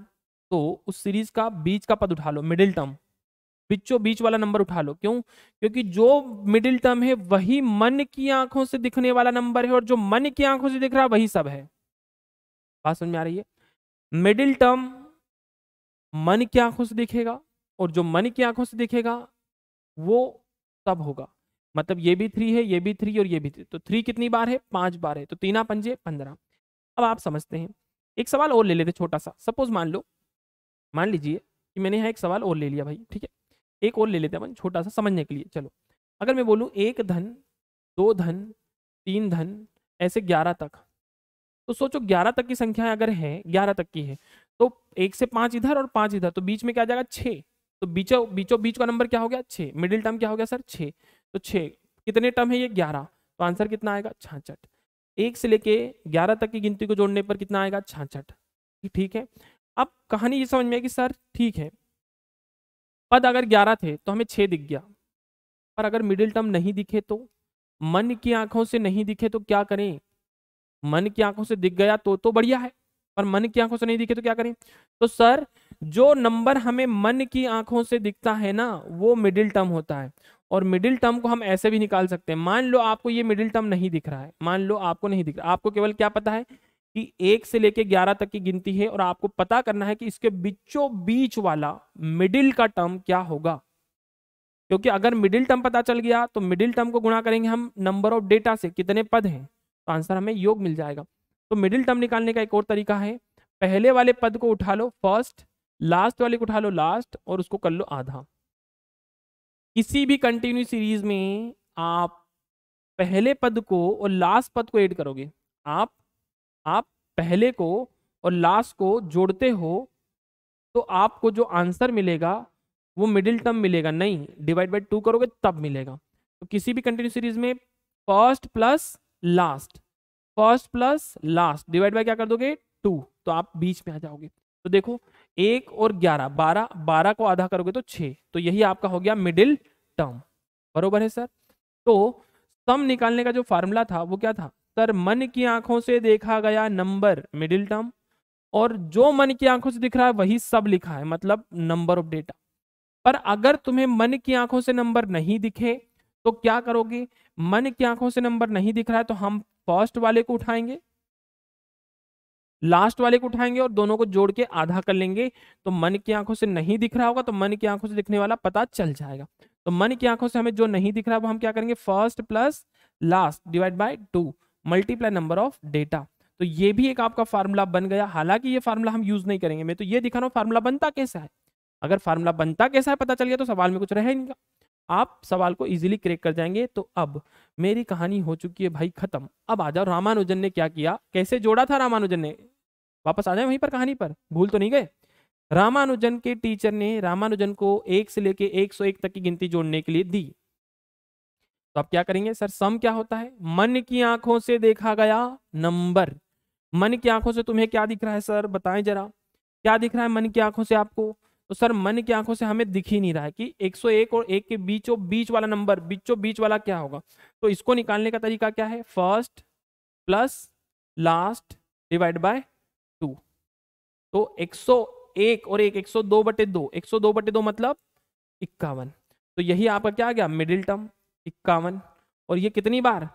तो उस सीरीज का बीच का पद उठा लो मिडिल टर्म बिचो बीच वाला नंबर उठा लो क्यों क्योंकि जो मिडिल टर्म है वही मन की आंखों से दिखने वाला नंबर है और जो मन की आंखों से दिख रहा है वही सब है बात समझ में आ रही है मिडिल टर्म मन की आंखों से दिखेगा और जो मन की आंखों से दिखेगा वो सब होगा मतलब ये भी थ्री है ये भी थ्री और ये भी थ्री तो थ्री कितनी बार है पांच बार है तो तीना पंजे पंद्रह अब आप समझते हैं एक सवाल और ले लेते छोटा सा सपोज मान लो मान लीजिए कि मैंने यहाँ एक सवाल और ले लिया भाई ठीक है एक और ले लेते हैं अपन छोटा सा समझने के लिए चलो अगर मैं बोलूँ एक धन दो धन तीन धन ऐसे ग्यारह तक तो सोचो ग्यारह तक की संख्या अगर है ग्यारह तक की है तो एक से पांच इधर और पांच इधर तो बीच में क्या जाएगा छः तो बीचों बीचों बीच का नंबर क्या हो गया छः मिडिल टर्म क्या हो गया सर छः तो छः कितने टर्म है ये ग्यारह तो आंसर कितना आएगा छाछठ एक से लेके ग्यारह तक की गिनती को जोड़ने पर कितना आएगा छाछठ ठीक है अब कहानी ये समझ में आई कि सर ठीक है पद अगर ग्यारह थे तो हमें छः दिख गया पर अगर मिडिल टर्म नहीं दिखे तो मन की आंखों से नहीं दिखे तो क्या करें मन की आंखों से दिख गया तो तो बढ़िया है पर मन की आंखों से नहीं दिखे तो क्या करें तो सर जो नंबर हमें मन की आंखों से दिखता है ना वो मिडिल टर्म होता है और मिडिल टर्म को हम ऐसे भी निकाल सकते हैं मान लो आपको ये मिडिल टर्म नहीं दिख रहा है मान लो आपको नहीं दिख रहा आपको केवल क्या पता है कि एक से लेके ग्यारह तक की गिनती है और आपको पता करना है कि इसके बीचों बीच वाला मिडिल का टर्म क्या होगा क्योंकि अगर मिडिल टर्म पता चल गया तो मिडिल टर्म को गुणा करेंगे हम नंबर ऑफ डेटा से कितने पद हैं तो आंसर हमें योग मिल जाएगा तो मिडिल टर्म निकालने का एक और तरीका है पहले वाले पद को उठा लो फर्स्ट लास्ट वाले को उठा लो लास्ट और उसको कर लो आधा किसी भी कंटिन्यू सीरीज में आप पहले पद को और लास्ट पद को ऐड करोगे आप आप पहले को और लास्ट को जोड़ते हो तो आपको जो आंसर मिलेगा वो मिडिल टर्म मिलेगा नहीं डिवाइड बाई टू करोगे तब मिलेगा तो किसी भी कंटिन्यू सीरीज में first plus last first plus last divide by क्या कर दोगे टू तो आप बीच में आ जाओगे तो देखो एक और ग्यारह बारह बारह को आधा करोगे तो छह तो यही आपका हो गया मिडिल टर्म बरोबर है सर तो सम निकालने का जो फार्मूला था वो क्या था सर मन की आंखों से देखा गया नंबर मिडिल टर्म और जो मन की आंखों से दिख रहा है वही सब लिखा है मतलब नंबर ऑफ डेटा पर अगर तुम्हें मन की आंखों से नंबर नहीं दिखे तो क्या करोगे मन की आंखों से नंबर नहीं दिख रहा है तो हम फर्स्ट वाले को उठाएंगे लास्ट वाले को उठाएंगे और दोनों को जोड़ के आधा कर लेंगे तो मन की आंखों से नहीं दिख रहा होगा तो मन की आंखों से दिखने वाला पता चल जाएगा तो मन की आंखों से हमें जो नहीं दिख रहा वो हम क्या करेंगे first plus last divide by two multiply number of data तो ये भी एक आपका फार्मूला बन गया हालांकि ये फार्मूला हम यूज नहीं करेंगे मैं तो ये दिखा रहा हूँ फार्मूला बनता कैसा है अगर फार्मूला बनता कैसा है पता चल गया तो सवाल में कुछ रहेगा नहीं आप सवाल को इजीली क्रेक कर जाएंगे तो अब मेरी कहानी हो चुकी है भाई खत्म अब आ जाओ रामानुजन ने क्या किया कैसे जोड़ा था रामानुजन ने वापस आ जाए वहीं पर कहानी पर भूल तो नहीं गए रामानुजन के टीचर ने रामानुजन को एक से लेके 101 तक की गिनती जोड़ने के लिए दी तो आप क्या करेंगे सर सम क्या होता है मन की आंखों से देखा गया नंबर मन की आंखों से तुम्हें क्या दिख रहा है सर बताएं जरा क्या दिख रहा है मन की आंखों से आपको तो सर मन की आंखों से हमें दिख ही नहीं रहा है कि 101 और 1 के बीचों बीच वाला नंबर बीचों बीच वाला क्या होगा तो इसको निकालने का तरीका क्या है first plus last divide by two तो 101 और 1 102 बटे दो एक सौ दो बटे दो मतलब इक्यावन तो यही आपका क्या आ गया मिडिल टर्म इक्यावन और ये कितनी बार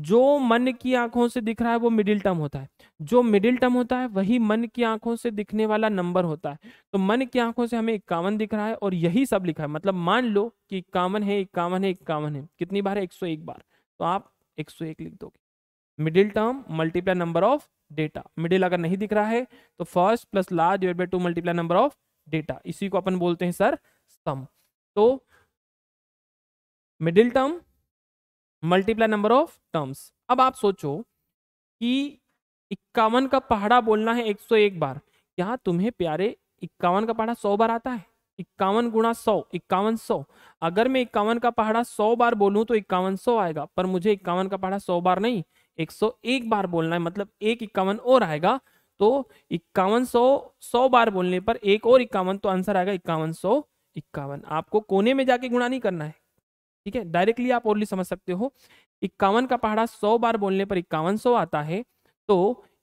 जो मन की आंखों से दिख रहा है वो मिडिल टर्म होता है जो मिडिल टर्म होता है वही मन की आंखों से दिखने वाला नंबर होता है तो मन की आंखों से हमें इक्यावन दिख रहा है और यही सब लिखा है मतलब मान लो कि इक्यावन है इक्यावन है इक्यावन है कितनी बार है एक सौ एक बार तो आप एक सौ एक लिख दोगे middle term multiply number of data middle अगर नहीं दिख रहा है तो first plus large divide by two multiply number of data इसी को अपन बोलते हैं सर सम तो middle term multiply number of terms अब आप सोचो कि इक्यावन का पहाड़ा बोलना है 101 बार यहाँ तुम्हें प्यारे इक्यावन का पहाड़ा सौ बार आता है इक्यावन गुणा सौ इक्यावन सौ अगर मैं इक्यावन का पहाड़ा सौ बार बोलूँ तो इक्यावन सौ आएगा पर मुझे इक्यावन का पहाड़ा सौ बार नहीं एक सौ एक बार बोलना है मतलब एक इक्यावन और आएगा तो इक्यावन सौ सौ बार बोलने पर एक और इक्यावन तो आंसर आएगा इक्यावन सौ इक्यावन आपको कोने में जाके गुणा नहीं करना है ठीक है डायरेक्टली आप ओरली समझ सकते हो इक्यावन का पहाड़ा सौ बार बोलने पर इक्यावन सौ आता है तो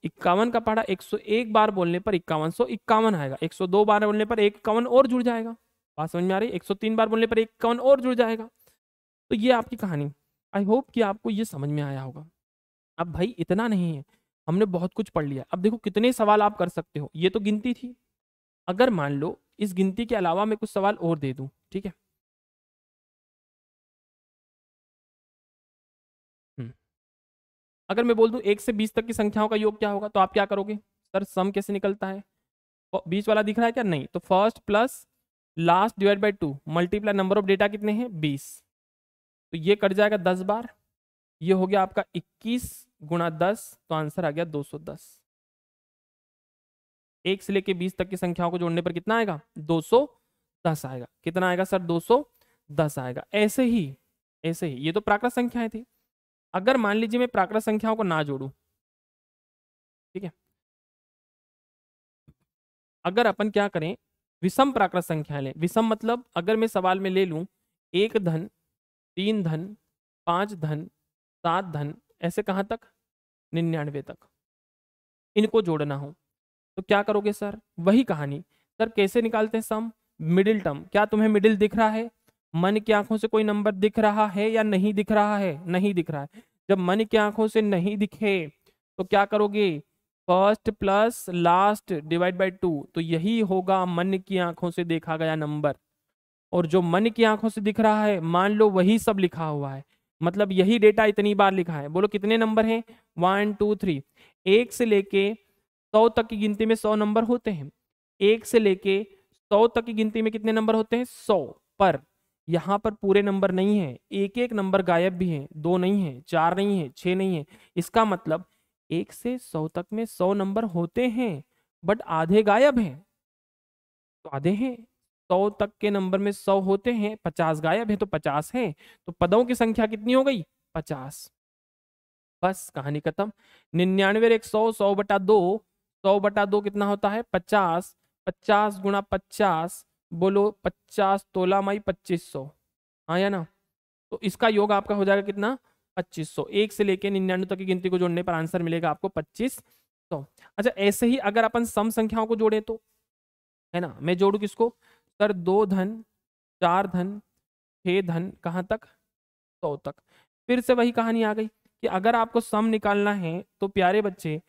इक्यावन का पहाड़ा एक सौ एक बार बोलने पर इक्यावन सौ इक्यावन आएगा एक सौ दो बार बोलने पर एक इक्यावन और जुड़ जाएगा बात समझ में आ रही है एक सौ तीन बार बोलने पर एक इक्यावन और जुड़ जाएगा तो ये आपकी कहानी आई होप कि आपको ये समझ में आया होगा अब भाई इतना नहीं है हमने बहुत कुछ पढ़ लिया अब देखो कितने सवाल आप कर सकते हो ये तो गिनती थी अगर मान लो इस गिनती के अलावा मैं कुछ सवाल और दे दूँ ठीक है अगर मैं बोल दूं एक से बीस तक की संख्याओं का योग क्या होगा तो आप क्या करोगे सर सम कैसे निकलता है बीच वाला दिख रहा है क्या नहीं तो first plus last divide by two multiply number of data कितने हैं बीस तो ये कट जाएगा दस बार ये हो गया आपका इक्कीस गुणा दस तो आंसर आ गया दो सौ दस एक से लेके बीस तक की संख्याओं को जोड़ने पर कितना आएगा दो सौ दस आएगा कितना आएगा सर दो सौ दस आएगा ऐसे ही ऐसे ही ये तो प्राकृत संख्याएं थी अगर मान लीजिए मैं प्राकृत संख्याओं को ना जोड़ू ठीक है अगर अपन क्या करें विषम प्राकृत संख्या लें विषम मतलब अगर मैं सवाल में ले लूं एक धन तीन धन पांच धन सात धन ऐसे कहां तक निन्यानवे तक इनको जोड़ना हो तो क्या करोगे सर वही कहानी सर कैसे निकालते हैं सम मिडिल टर्म क्या तुम्हें मिडिल दिख रहा है मन की आंखों से कोई नंबर दिख रहा है या नहीं दिख रहा है नहीं दिख रहा है जब मन की आंखों से नहीं दिखे तो क्या करोगे first plus last divide by two तो यही होगा मन की आंखों से देखा गया नंबर और जो मन की आंखों से दिख रहा है मान लो वही सब लिखा हुआ है मतलब यही डेटा इतनी बार लिखा है बोलो कितने नंबर हैं वन टू थ्री एक से लेके सौ तक की गिनती में सौ नंबर होते हैं एक से लेके सौ तक की गिनती में कितने नंबर होते हैं सौ पर यहाँ पर पूरे नंबर नहीं है एक एक नंबर गायब भी हैं दो नहीं है चार नहीं है छः नहीं है इसका मतलब एक से सौ तक में सौ नंबर होते हैं बट आधे गायब हैं तो आधे हैं सौ तक के नंबर में सौ होते हैं पचास गायब है तो पचास है तो पदों की संख्या कितनी हो गई पचास बस कहानी खत्म निन्यानवे एक सौ सौ बटा दो सौ बटा दो कितना होता है पचास पचास गुणा पचास बोलो पचास तोला माई पच्चीस सौ हाँ या ना तो इसका योग आपका हो जाएगा कितना पच्चीस सौ एक से लेकर निन्यानवे तक की गिनती को जोड़ने पर आंसर मिलेगा आपको पच्चीस सौ अच्छा ऐसे ही अगर अपन सम संख्याओं को जोड़े तो है ना मैं जोड़ू किसको सर दो धन चार धन छः धन कहाँ तक सौ तक फिर से वही कहानी आ गई कि अगर आपको सम निकालना है तो प्यारे बच्चे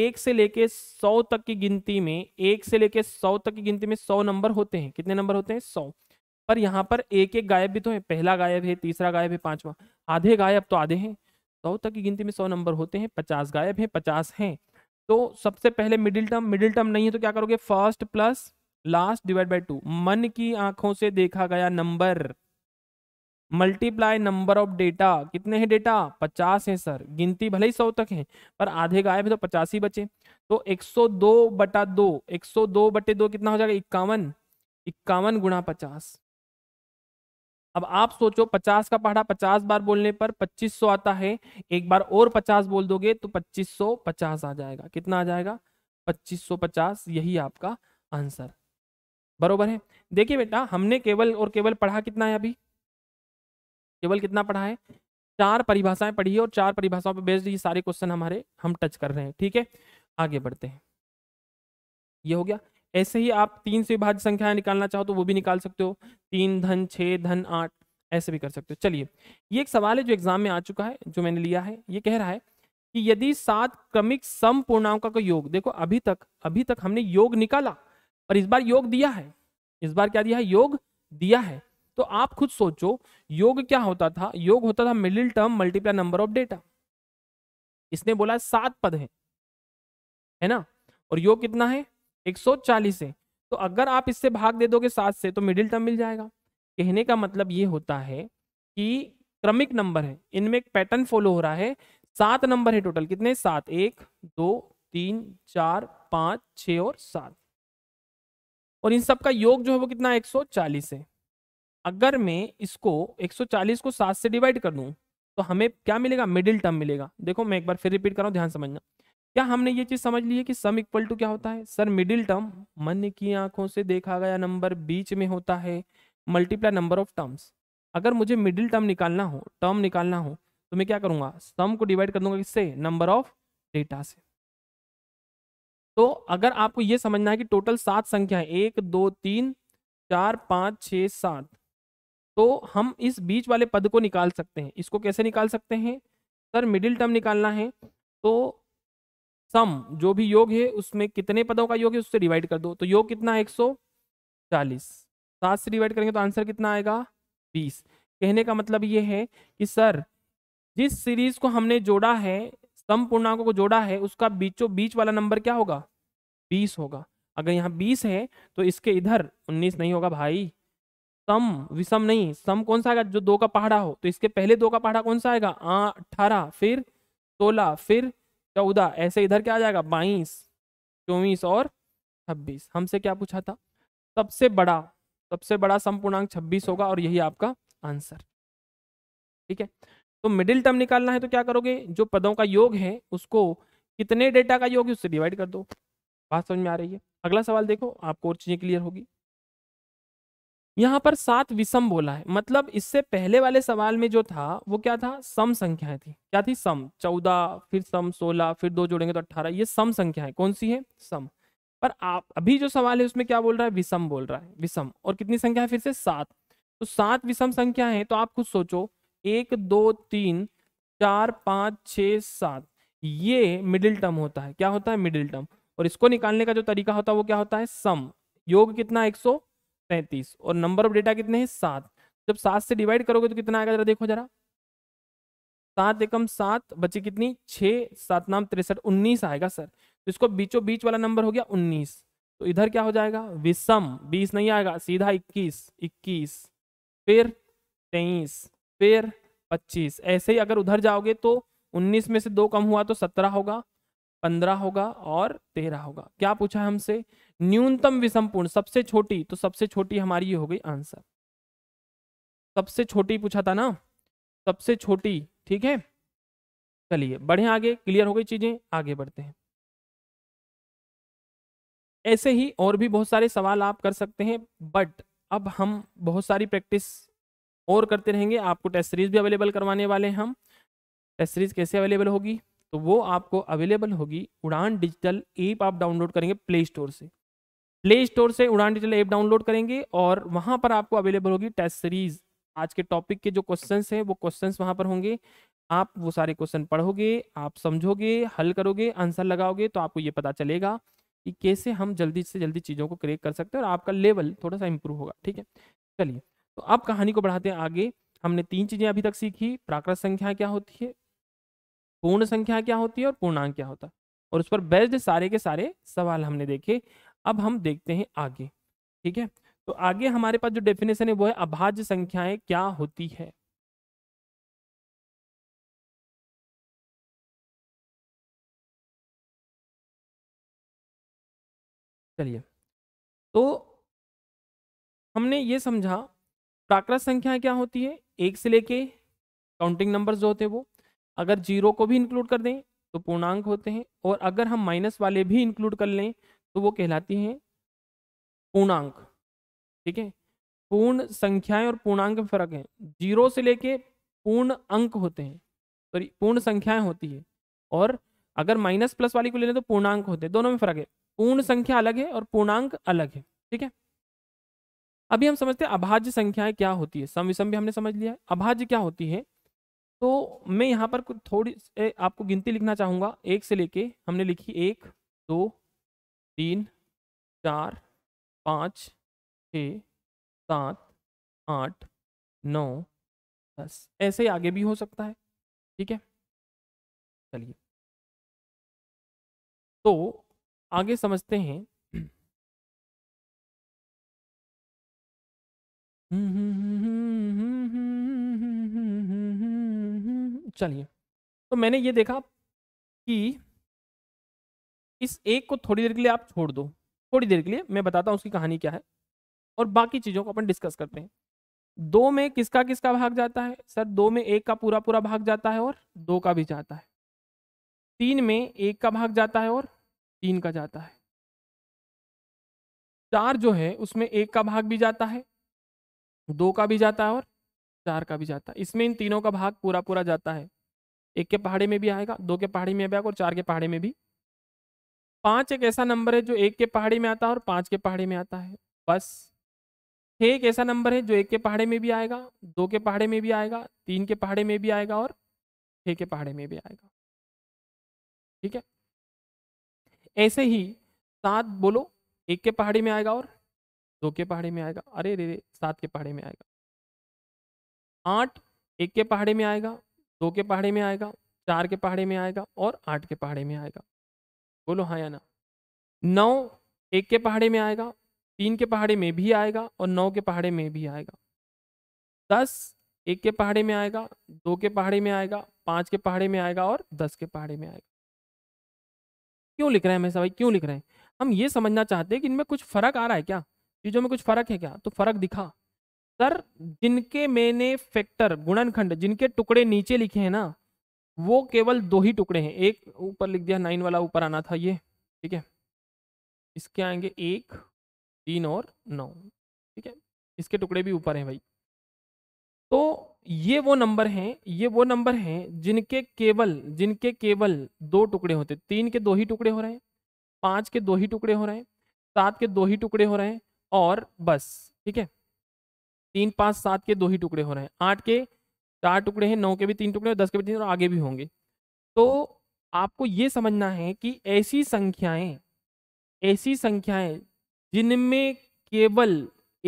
एक से लेके सौ तक की गिनती में एक से लेके सौ तक की गिनती में सौ नंबर होते हैं कितने नंबर होते हैं सौ पर यहाँ पर एक एक गायब भी तो है पहला गायब है तीसरा गायब है पांचवा आधे गायब तो आधे हैं सौ तक की गिनती में सौ नंबर होते हैं पचास गायब है पचास हैं तो सबसे पहले मिडिल टर्म मिडिल टर्म नहीं है तो क्या करोगे first plus last divide by two मन की आंखों से देखा गया number multiply number of data कितने हैं डेटा पचास हैं सर गिनती भले ही सौ तक है पर आधे गायब है तो पचास ही बचे तो एक सौ दो बटा दो एक सौ दो बटे दो कितना हो जाएगा इक्यावन इक्यावन गुणा पचास अब आप सोचो पचास का पहाड़ा पचास बार बोलने पर पच्चीस सौ आता है एक बार और पचास बोल दोगे तो पच्चीस सौ पचास आ जाएगा कितना आ जाएगा पच्चीस सौ पचास यही आपका आंसर बरोबर है देखिए बेटा हमने केवल और केवल पढ़ा कितना है अभी केवल कितना पढ़ा है चार परिभाषाएं पढ़ी है और चार परिभाषाओं पर बेस्ड ये सारे क्वेश्चन हमारे हम टच कर रहे हैं ठीक है आगे बढ़ते हैं ये हो गया ऐसे ही आप तीन से विभाज्य संख्याएं निकालना चाहो तो वो भी निकाल सकते हो तीन धन छः धन आठ ऐसे भी कर सकते हो चलिए ये एक सवाल है जो एग्जाम में आ चुका है जो मैंने लिया है ये कह रहा है कि यदि सात क्रमिक सम पूर्णांकों का योग देखो अभी तक अभी तक हमने योग निकाला पर इस बार योग दिया है इस बार क्या दिया है योग दिया है तो आप खुद सोचो योग क्या होता था योग होता था middle term multiply number of data इसने बोला सात पद है है ना और योग कितना है 140 है तो अगर आप इससे भाग दे दोगे सात से तो मिडिल टर्म मिल जाएगा कहने का मतलब ये होता है कि क्रमिक नंबर है इनमें एक पैटर्न फॉलो हो रहा है सात नंबर है टोटल कितने सात एक दो तीन चार पांच छ और सात और इन सब का योग जो है वो कितना 140 है अगर मैं इसको 140 को 7 से डिवाइड कर दूं तो हमें क्या मिलेगा मिडिल टर्म मिलेगा देखो मैं एक बार फिर रिपीट कर रहा हूँ ध्यान समझना क्या हमने ये चीज समझ ली है कि सम इक्वल टू क्या होता है सर मिडिल टर्म मन की आंखों से देखा गया नंबर बीच में होता है मल्टीप्लाई नंबर ऑफ टर्म्स अगर मुझे मिडिल टर्म निकालना हो टर्म निकालना हो तो मैं क्या करूंगा सम को डिवाइड कर दूंगा किससे नंबर ऑफ डेटा से तो अगर आपको ये समझना है कि टोटल सात संख्या है एक दो तीन चार पाँच छः सात तो हम इस बीच वाले पद को निकाल सकते हैं इसको कैसे निकाल सकते हैं सर मिडिल टर्म निकालना है तो सम जो भी योग है उसमें कितने पदों का योग है उससे डिवाइड कर दो तो योग कितना है एक सौ चालीस सात से डिवाइड करेंगे तो आंसर कितना आएगा बीस कहने का मतलब ये है कि सर जिस सीरीज को हमने जोड़ा है सम पूर्णांकों को जोड़ा है उसका बीचों बीच वाला नंबर क्या होगा बीस होगा अगर यहाँ बीस है तो इसके इधर उन्नीस नहीं होगा भाई सम विषम नहीं सम कौन सा आएगा जो दो का पहाड़ा हो तो इसके पहले दो का पहाड़ा कौन सा आएगा अठारह फिर सोलह फिर चौदह ऐसे इधर क्या आ जाएगा बाईस चौबीस और छब्बीस हमसे क्या पूछा था सबसे बड़ा सबसे बड़ा संपूर्णांक छब्बीस होगा और यही आपका आंसर ठीक है तो मिडिल टर्म निकालना है तो क्या करोगे जो पदों का योग है उसको कितने डेटा का योग है उससे डिवाइड कर दो बात समझ में आ रही है अगला सवाल देखो आपको और चीजें क्लियर होगी यहाँ पर सात विषम बोला है मतलब इससे पहले वाले सवाल में जो था वो क्या था सम संख्याएं थी क्या थी सम चौदह फिर सम सोलह फिर दो जोड़ेंगे तो अट्ठारह ये सम संख्याएं कौन सी है सम पर आप अभी जो सवाल है उसमें क्या बोल रहा है विषम बोल रहा है विषम और कितनी संख्या है फिर से सात तो सात विषम संख्या है तो आप खुद सोचो एक दो तीन चार पाँच छ सात ये मिडिल टर्म होता है क्या होता है मिडिल टर्म और इसको निकालने का जो तरीका होता है वो क्या होता है सम योग कितना एक सौ पैंतीस और नंबर ऑफ डेटा कितने हैं सात जब सात से डिवाइड करोगे तो कितना आएगा जरा देखो जरा सात एकम सात बची कितनी छः सात नाम तिरसठ उन्नीस आएगा सर तो इसको बीचों बीच वाला नंबर हो गया उन्नीस तो इधर क्या हो जाएगा विषम बीस नहीं आएगा सीधा इक्कीस इक्कीस फिर तेईस फिर पच्चीस ऐसे ही अगर उधर जाओगे तो उन्नीस में से दो कम हुआ तो सत्रह होगा पंद्रह होगा और तेरह होगा क्या पूछा है हमसे न्यूनतम विषम पूर्ण सबसे छोटी तो सबसे छोटी हमारी ये हो गई आंसर सबसे छोटी पूछा था ना सबसे छोटी ठीक है चलिए बढ़े आगे क्लियर हो गई चीजें आगे बढ़ते हैं ऐसे ही और भी बहुत सारे सवाल आप कर सकते हैं बट अब हम बहुत सारी प्रैक्टिस और करते रहेंगे आपको टेस्ट सीरीज भी अवेलेबल करवाने वाले हैं हम टेस्ट सीरीज कैसे अवेलेबल होगी तो वो आपको अवेलेबल होगी उड़ान डिजिटल ऐप आप डाउनलोड करेंगे प्ले स्टोर से प्ले स्टोर से उड़ान डिजिटल ऐप डाउनलोड करेंगे और वहां पर आपको अवेलेबल होगी टेस्ट सीरीज आज के टॉपिक के जो क्वेश्चन है वो क्वेश्चन वहां पर होंगे आप वो सारे क्वेश्चन पढ़ोगे आप समझोगे हल करोगे आंसर लगाओगे तो आपको ये पता चलेगा कि कैसे हम जल्दी से जल्दी चीज़ों को क्रिएट कर सकते हैं और आपका लेवल थोड़ा सा इंप्रूव होगा ठीक है चलिए तो अब कहानी को बढ़ाते हैं आगे हमने तीन चीज़ें अभी तक सीखी प्राकृत संख्या क्या होती है पूर्ण संख्या क्या होती है और पूर्णांक क्या होता है और उस पर बेस्ड सारे के सारे सवाल हमने देखे अब हम देखते हैं आगे ठीक है तो आगे हमारे पास जो डेफिनेशन है वो है अभाज्य संख्याएं क्या होती है चलिए तो हमने ये समझा प्राकृत संख्याएं क्या होती है एक से लेके काउंटिंग नंबर्स जो होते हैं वो अगर जीरो को भी इंक्लूड कर दें तो पूर्णांक होते हैं और अगर हम माइनस वाले भी इंक्लूड कर लें तो वो कहलाती हैं पूर्णांक ठीक है पूर्ण संख्याएं और पूर्णांक में फर्क है जीरो से लेके पूर्ण अंक होते हैं सॉरी पूर्ण संख्याएं होती है और अगर माइनस प्लस वाली को ले लें तो पूर्णांक होते हैं दोनों में फर्क है पूर्ण संख्या अलग है और पूर्णांक अलग है ठीक है अभी हम समझते हैं अभाज्य संख्याएं क्या होती है सम भी हमने समझ लिया है अभाज्य क्या होती है तो मैं यहाँ पर कुछ थोड़ी आपको गिनती लिखना चाहूँगा एक से लेके हमने लिखी एक दो तीन चार पाँच छ सात आठ नौ दस ऐसे आगे भी हो सकता है ठीक है चलिए तो आगे समझते हैं चलिए तो मैंने ये देखा कि इस एक को थोड़ी देर के लिए आप छोड़ दो थोड़ी देर के लिए मैं बताता हूँ उसकी कहानी क्या है और बाकी चीज़ों को अपन डिस्कस करते हैं दो में किसका किसका भाग जाता है सर दो में एक का पूरा पूरा भाग जाता है और दो का भी जाता है तीन में एक का भाग जाता है और तीन का जाता है चार जो है उसमें एक का भाग भी जाता है दो का भी जाता है और चार का भी जाता है इसमें इन तीनों का भाग पूरा पूरा जाता है एक के पहाड़े में भी आएगा दो के पहाड़ी में भी आएगा और चार के पहाड़े में भी पांच एक ऐसा नंबर है जो एक के पहाड़ी में आता है और पांच के पहाड़ी में आता है बस छह एक ऐसा नंबर है जो एक के पहाड़े में भी आएगा दो के पहाड़े में भी आएगा तीन के पहाड़े में भी आएगा और छह के पहाड़े में भी आएगा ठीक है ऐसे ही सात बोलो एक के पहाड़ी में आएगा और दो के पहाड़ी में आएगा अरे रे रे सात के पहाड़े में आएगा आठ एक के पहाड़े में आएगा दो के पहाड़े में आएगा चार के पहाड़े में आएगा और आठ के पहाड़े में आएगा बोलो हाँ या ना नौ एक के पहाड़े में आएगा तीन के पहाड़े में भी आएगा और नौ के पहाड़े में भी आएगा दस एक के पहाड़े में आएगा दो के पहाड़े में आएगा पांच के पहाड़े में आएगा और दस के पहाड़े में आएगा क्यों लिख रहे हैं हमेशा भाई क्यों लिख रहे हैं हम ये समझना चाहते हैं कि इनमें कुछ फर्क आ रहा है क्या चीज़ों में कुछ फर्क है क्या तो फर्क दिखा सर जिनके मैंने फैक्टर गुणनखंड जिनके टुकड़े नीचे लिखे हैं ना वो केवल दो ही टुकड़े हैं एक ऊपर लिख दिया नाइन वाला ऊपर आना था ये ठीक है इसके आएंगे एक तीन और नौ ठीक है इसके टुकड़े भी ऊपर हैं भाई तो ये वो नंबर हैं ये वो नंबर हैं जिनके केवल जिनके केवल दो टुकड़े होते तीन के दो ही टुकड़े हो रहे हैं पाँच के दो ही टुकड़े हो रहे हैं सात के दो ही टुकड़े हो रहे हैं और बस ठीक है तीन पाँच सात के दो ही टुकड़े हो रहे हैं आठ के चार टुकड़े हैं नौ के भी तीन टुकड़े दस के भी तीन और आगे भी होंगे तो आपको ये समझना है कि ऐसी संख्याएं ऐसी संख्याएं जिनमें केवल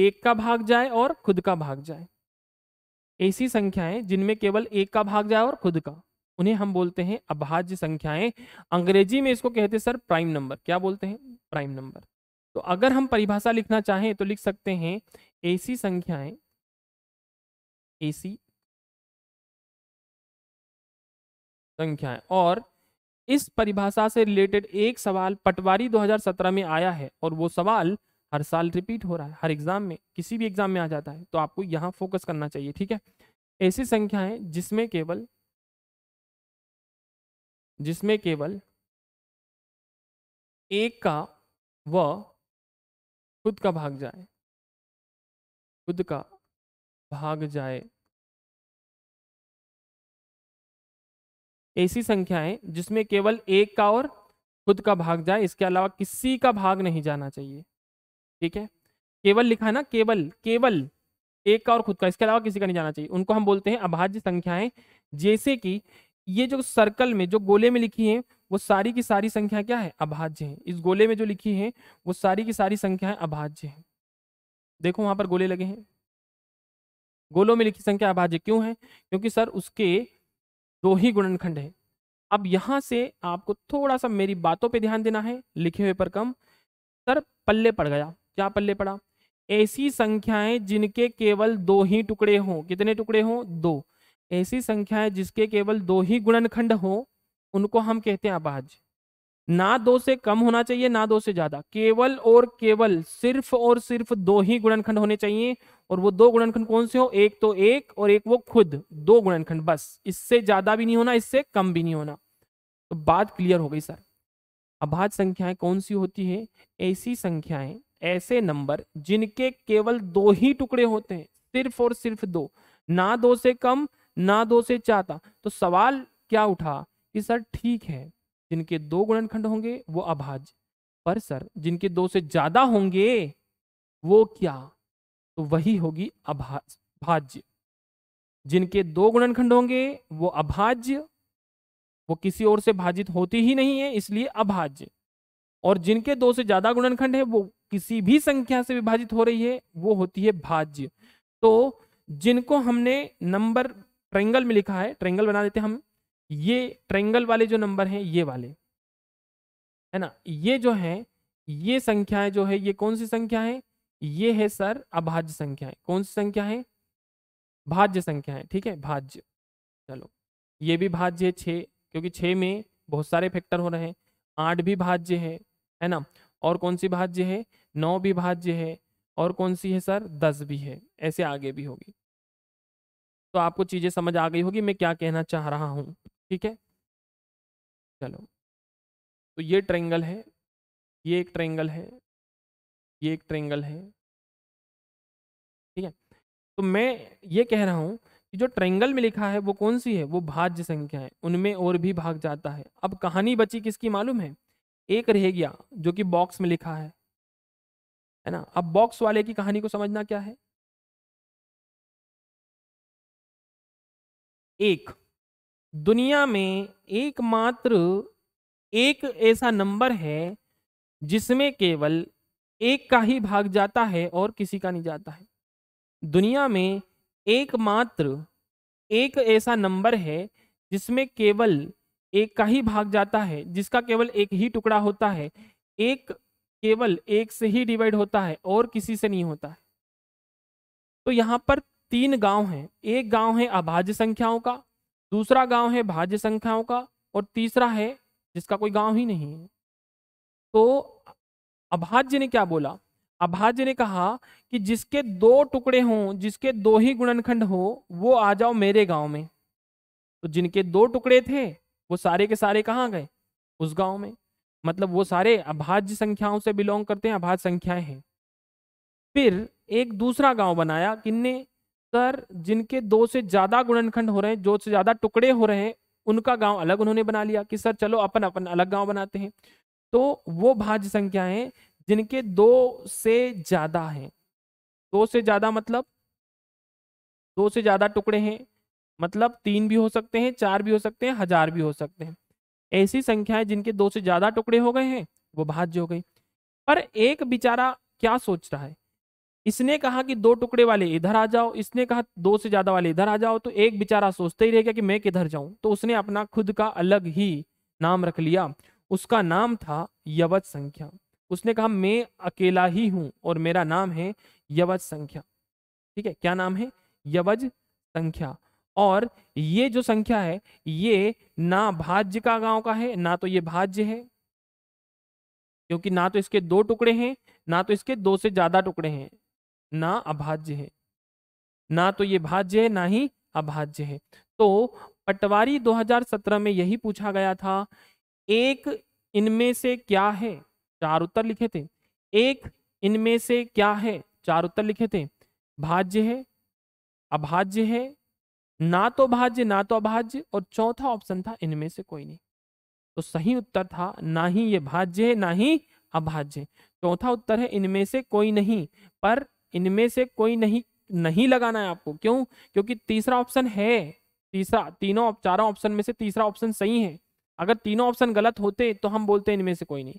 एक का भाग जाए और खुद का भाग जाए ऐसी संख्याएं जिनमें केवल एक का भाग जाए और खुद का उन्हें हम बोलते हैं अभाज्य संख्याएं अंग्रेजी में इसको कहते हैं सर प्राइम नंबर क्या बोलते हैं प्राइम नंबर तो अगर हम परिभाषा लिखना चाहें तो लिख सकते हैं ऐसी संख्याएं ऐसी संख्याएं और इस परिभाषा से रिलेटेड एक सवाल पटवारी 2017 में आया है और वो सवाल हर साल रिपीट हो रहा है हर एग्जाम में किसी भी एग्जाम में आ जाता है तो आपको यहाँ फोकस करना चाहिए ठीक है ऐसी संख्याएं जिसमें केवल जिसमें केवल एक का व खुद का भाग जाए खुद का भाग जाए ऐसी संख्याएं जिसमें केवल एक का और खुद का भाग जाए इसके अलावा किसी का भाग नहीं जाना चाहिए ठीक है केवल लिखा है ना केवल केवल एक का और खुद का इसके अलावा किसी का नहीं जाना चाहिए उनको हम बोलते हैं अभाज्य संख्याएं जैसे कि ये जो सर्कल में जो गोले में लिखी है वो सारी की सारी संख्या क्या है अभाज्य है इस गोले में जो लिखी है वो सारी की सारी संख्याएं अभाज्य है देखो वहां पर गोले लगे हैं गोलों में लिखी संख्या अभाज्य क्यों है क्योंकि सर उसके दो ही गुणनखंड है अब यहाँ से आपको थोड़ा सा मेरी बातों पे ध्यान देना है लिखे हुए पर कम सर पल्ले पड़ गया क्या पल्ले पड़ा ऐसी संख्याएं जिनके केवल दो ही टुकड़े हों कितने टुकड़े हों दो ऐसी संख्याएं जिसके केवल दो ही गुणनखंड हों उनको हम कहते हैं अभाज्य ना दो से कम होना चाहिए ना दो से ज्यादा केवल और केवल सिर्फ और सिर्फ दो ही गुणनखंड होने चाहिए और वो दो गुणनखंड कौन से हो एक तो एक और एक वो खुद दो गुणनखंड बस इससे ज्यादा भी नहीं होना इससे कम भी नहीं होना तो बात क्लियर हो गई सर अभाज्य संख्याएं कौन सी होती है ऐसी संख्याएं ऐसे नंबर जिनके केवल दो ही टुकड़े होते हैं सिर्फ और सिर्फ दो ना दो से कम ना दो से ज्यादा तो सवाल क्या उठा कि सर ठीक है जिनके दो गुणनखंड होंगे वो अभाज्य पर सर जिनके दो से ज्यादा होंगे वो क्या तो वही होगी अभाज्य जिनके दो गुणनखंड होंगे वो अभाज्य वो किसी और से भाजित होती ही नहीं है इसलिए अभाज्य और जिनके दो से ज्यादा गुणनखंड है वो किसी भी संख्या से विभाजित हो रही है वो होती है भाज्य तो जिनको हमने नंबर ट्रेंगल में लिखा है ट्रेंगल बना देते हम ये ट्रेंगल वाले जो नंबर हैं ये वाले है ना ये जो है ये संख्याएं जो है ये कौन सी संख्या है ये है सर अभाज्य संख्याएं कौन सी संख्या है भाज्य संख्याएं ठीक है भाज्य चलो ये भी भाज्य है छः क्योंकि छः में बहुत सारे फैक्टर हो रहे हैं आठ भी भाज्य है है ना और कौन सी भाज्य है नौ भी भाज्य है और कौन सी है सर दस भी है ऐसे आगे भी होगी तो आपको चीज़ें समझ आ गई होगी मैं क्या कहना चाह रहा हूँ ठीक है चलो तो ये ट्रेंगल है ये एक ट्रेंगल है ये एक ट्रेंगल है ठीक है तो मैं ये कह रहा हूँ कि जो ट्रेंगल में लिखा है वो कौन सी है वो भाज्य संख्या है उनमें और भी भाग जाता है अब कहानी बची किसकी मालूम है एक रह गया जो कि बॉक्स में लिखा है है ना अब बॉक्स वाले की कहानी को समझना क्या है एक दुनिया में एकमात्र एक ऐसा नंबर है जिसमें केवल एक का ही भाग जाता है और किसी का नहीं जाता है दुनिया में एकमात्र एक ऐसा नंबर है जिसमें केवल एक का ही भाग जाता है जिसका केवल एक ही टुकड़ा होता है एक केवल एक से ही डिवाइड होता है और किसी से नहीं होता है तो यहाँ पर तीन गांव हैं एक गांव है अभाज्य संख्याओं का दूसरा गांव है भाज्य संख्याओं का और तीसरा है जिसका कोई गांव ही नहीं है तो अभाज्य ने क्या बोला अभाज्य ने कहा कि जिसके दो टुकड़े हों जिसके दो ही गुणनखंड हो वो आ जाओ मेरे गांव में तो जिनके दो टुकड़े थे वो सारे के सारे कहाँ गए उस गांव में मतलब वो सारे अभाज्य संख्याओं से बिलोंग करते हैं अभाज्य संख्याएं हैं फिर एक दूसरा गांव बनाया किन्ने सर जिनके दो से ज्यादा गुणनखंड हो रहे हैं दो से ज्यादा टुकड़े हो रहे हैं उनका गांव अलग उन्होंने बना लिया कि सर चलो अपन अपन अलग गांव बनाते हैं तो वो भाज्य संख्या है जिनके दो से ज्यादा हैं दो से ज्यादा मतलब दो से ज्यादा टुकड़े हैं मतलब तीन भी हो सकते हैं चार भी हो सकते हैं हजार भी हो सकते हैं ऐसी संख्याएं जिनके दो से ज्यादा टुकड़े हो गए हैं वो भाज्य हो गई पर एक बेचारा क्या सोच रहा है इसने कहा कि दो टुकड़े वाले इधर आ जाओ इसने कहा दो से ज्यादा वाले इधर आ जाओ तो एक बेचारा सोचते ही रह गया कि मैं किधर जाऊं तो उसने अपना खुद का अलग ही नाम रख लिया उसका नाम था यवत संख्या उसने कहा मैं अकेला ही हूं और मेरा नाम है यवज संख्या ठीक है क्या नाम है यवज संख्या और ये जो संख्या है ये ना भाज्य का गांव का है ना तो ये भाज्य है क्योंकि ना तो इसके दो टुकड़े हैं ना तो इसके दो से ज्यादा टुकड़े हैं ना अभाज्य है ना तो ये भाज्य है ना ही अभाज्य है तो पटवारी 2017 में यही पूछा गया था एक इनमें से क्या है चार उत्तर लिखे थे एक इनमें से क्या है चार उत्तर लिखे थे भाज्य है अभाज्य है ना तो भाज्य ना तो अभाज्य और चौथा ऑप्शन था इनमें से कोई नहीं तो सही उत्तर था ना ही ये भाज्य है ना ही अभाज्य चौथा उत्तर है इनमें से कोई नहीं पर इनमें से कोई नहीं नहीं लगाना है आपको क्यों क्योंकि तीसरा ऑप्शन है तीसरा तीनों चारों ऑप्शन में से तीसरा ऑप्शन सही है अगर तीनों ऑप्शन गलत होते तो हम बोलते इनमें से कोई नहीं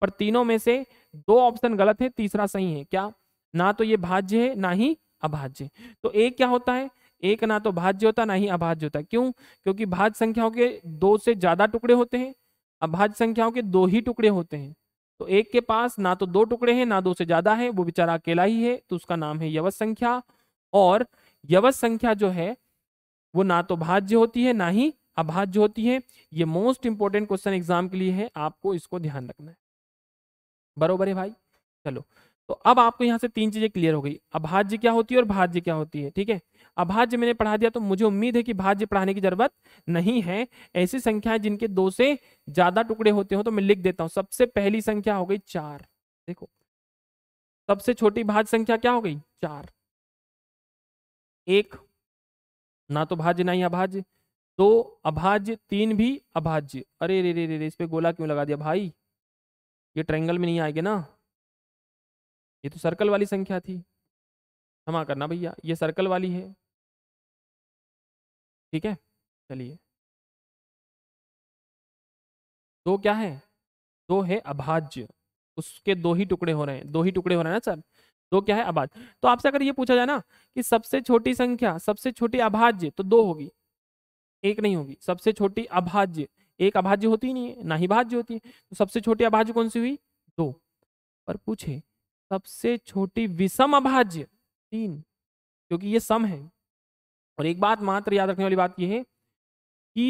पर तीनों में से दो ऑप्शन गलत है तीसरा सही है क्या ना तो ये भाज्य है ना ही अभाज्य तो एक क्या होता है एक ना तो भाज्य होता ना ही अभाज्य होता क्यों क्योंकि भाज्य संख्याओं के दो से ज्यादा टुकड़े होते हैं अभाज्य संख्याओं के दो ही टुकड़े होते हैं तो एक के पास ना तो दो टुकड़े हैं ना दो से ज्यादा है वो बेचारा अकेला ही है तो उसका नाम है यवत संख्या और यवत संख्या जो है वो ना तो भाज्य होती है ना ही अभाज्य होती है ये मोस्ट इंपॉर्टेंट क्वेश्चन एग्जाम के लिए है आपको इसको ध्यान रखना है बरोबर है भाई चलो तो अब आपको यहां से तीन चीजें क्लियर हो गई अभाज्य क्या होती है और भाज्य क्या होती है ठीक है अभाज्य मैंने पढ़ा दिया तो मुझे उम्मीद है कि भाज्य पढ़ाने की जरूरत नहीं है ऐसी संख्याएं जिनके दो से ज्यादा टुकड़े होते हो तो मैं लिख देता हूं सबसे पहली संख्या हो गई चार देखो सबसे छोटी भाज्य संख्या क्या हो गई चार एक ना तो भाज्य ना ही अभाज्य दो अभाज्य तीन भी अभाज्य अरे रे रे रे रे इस पे गोला क्यों लगा दिया भाई ये ट्रेंगल में नहीं आएगी ना ये तो सर्कल वाली संख्या थी क्षमा करना भैया ये सर्कल वाली है ठीक है चलिए दो क्या है दो है अभाज्य उसके दो ही टुकड़े हो रहे हैं दो ही टुकड़े हो रहे हैं ना सर दो क्या है अभाज्य तो आपसे अगर ये पूछा जाए ना कि सबसे छोटी संख्या सबसे छोटी अभाज्य तो दो होगी एक नहीं होगी सबसे छोटी अभाज्य एक अभाज्य होती ही नहीं है ना ही भाज्य होती है तो सबसे छोटी अभाज्य कौन सी हुई दो पर पूछे सबसे छोटी विषम अभाज्य तीन क्योंकि ये सम है और एक बात मात्र याद रखने वाली बात यह है कि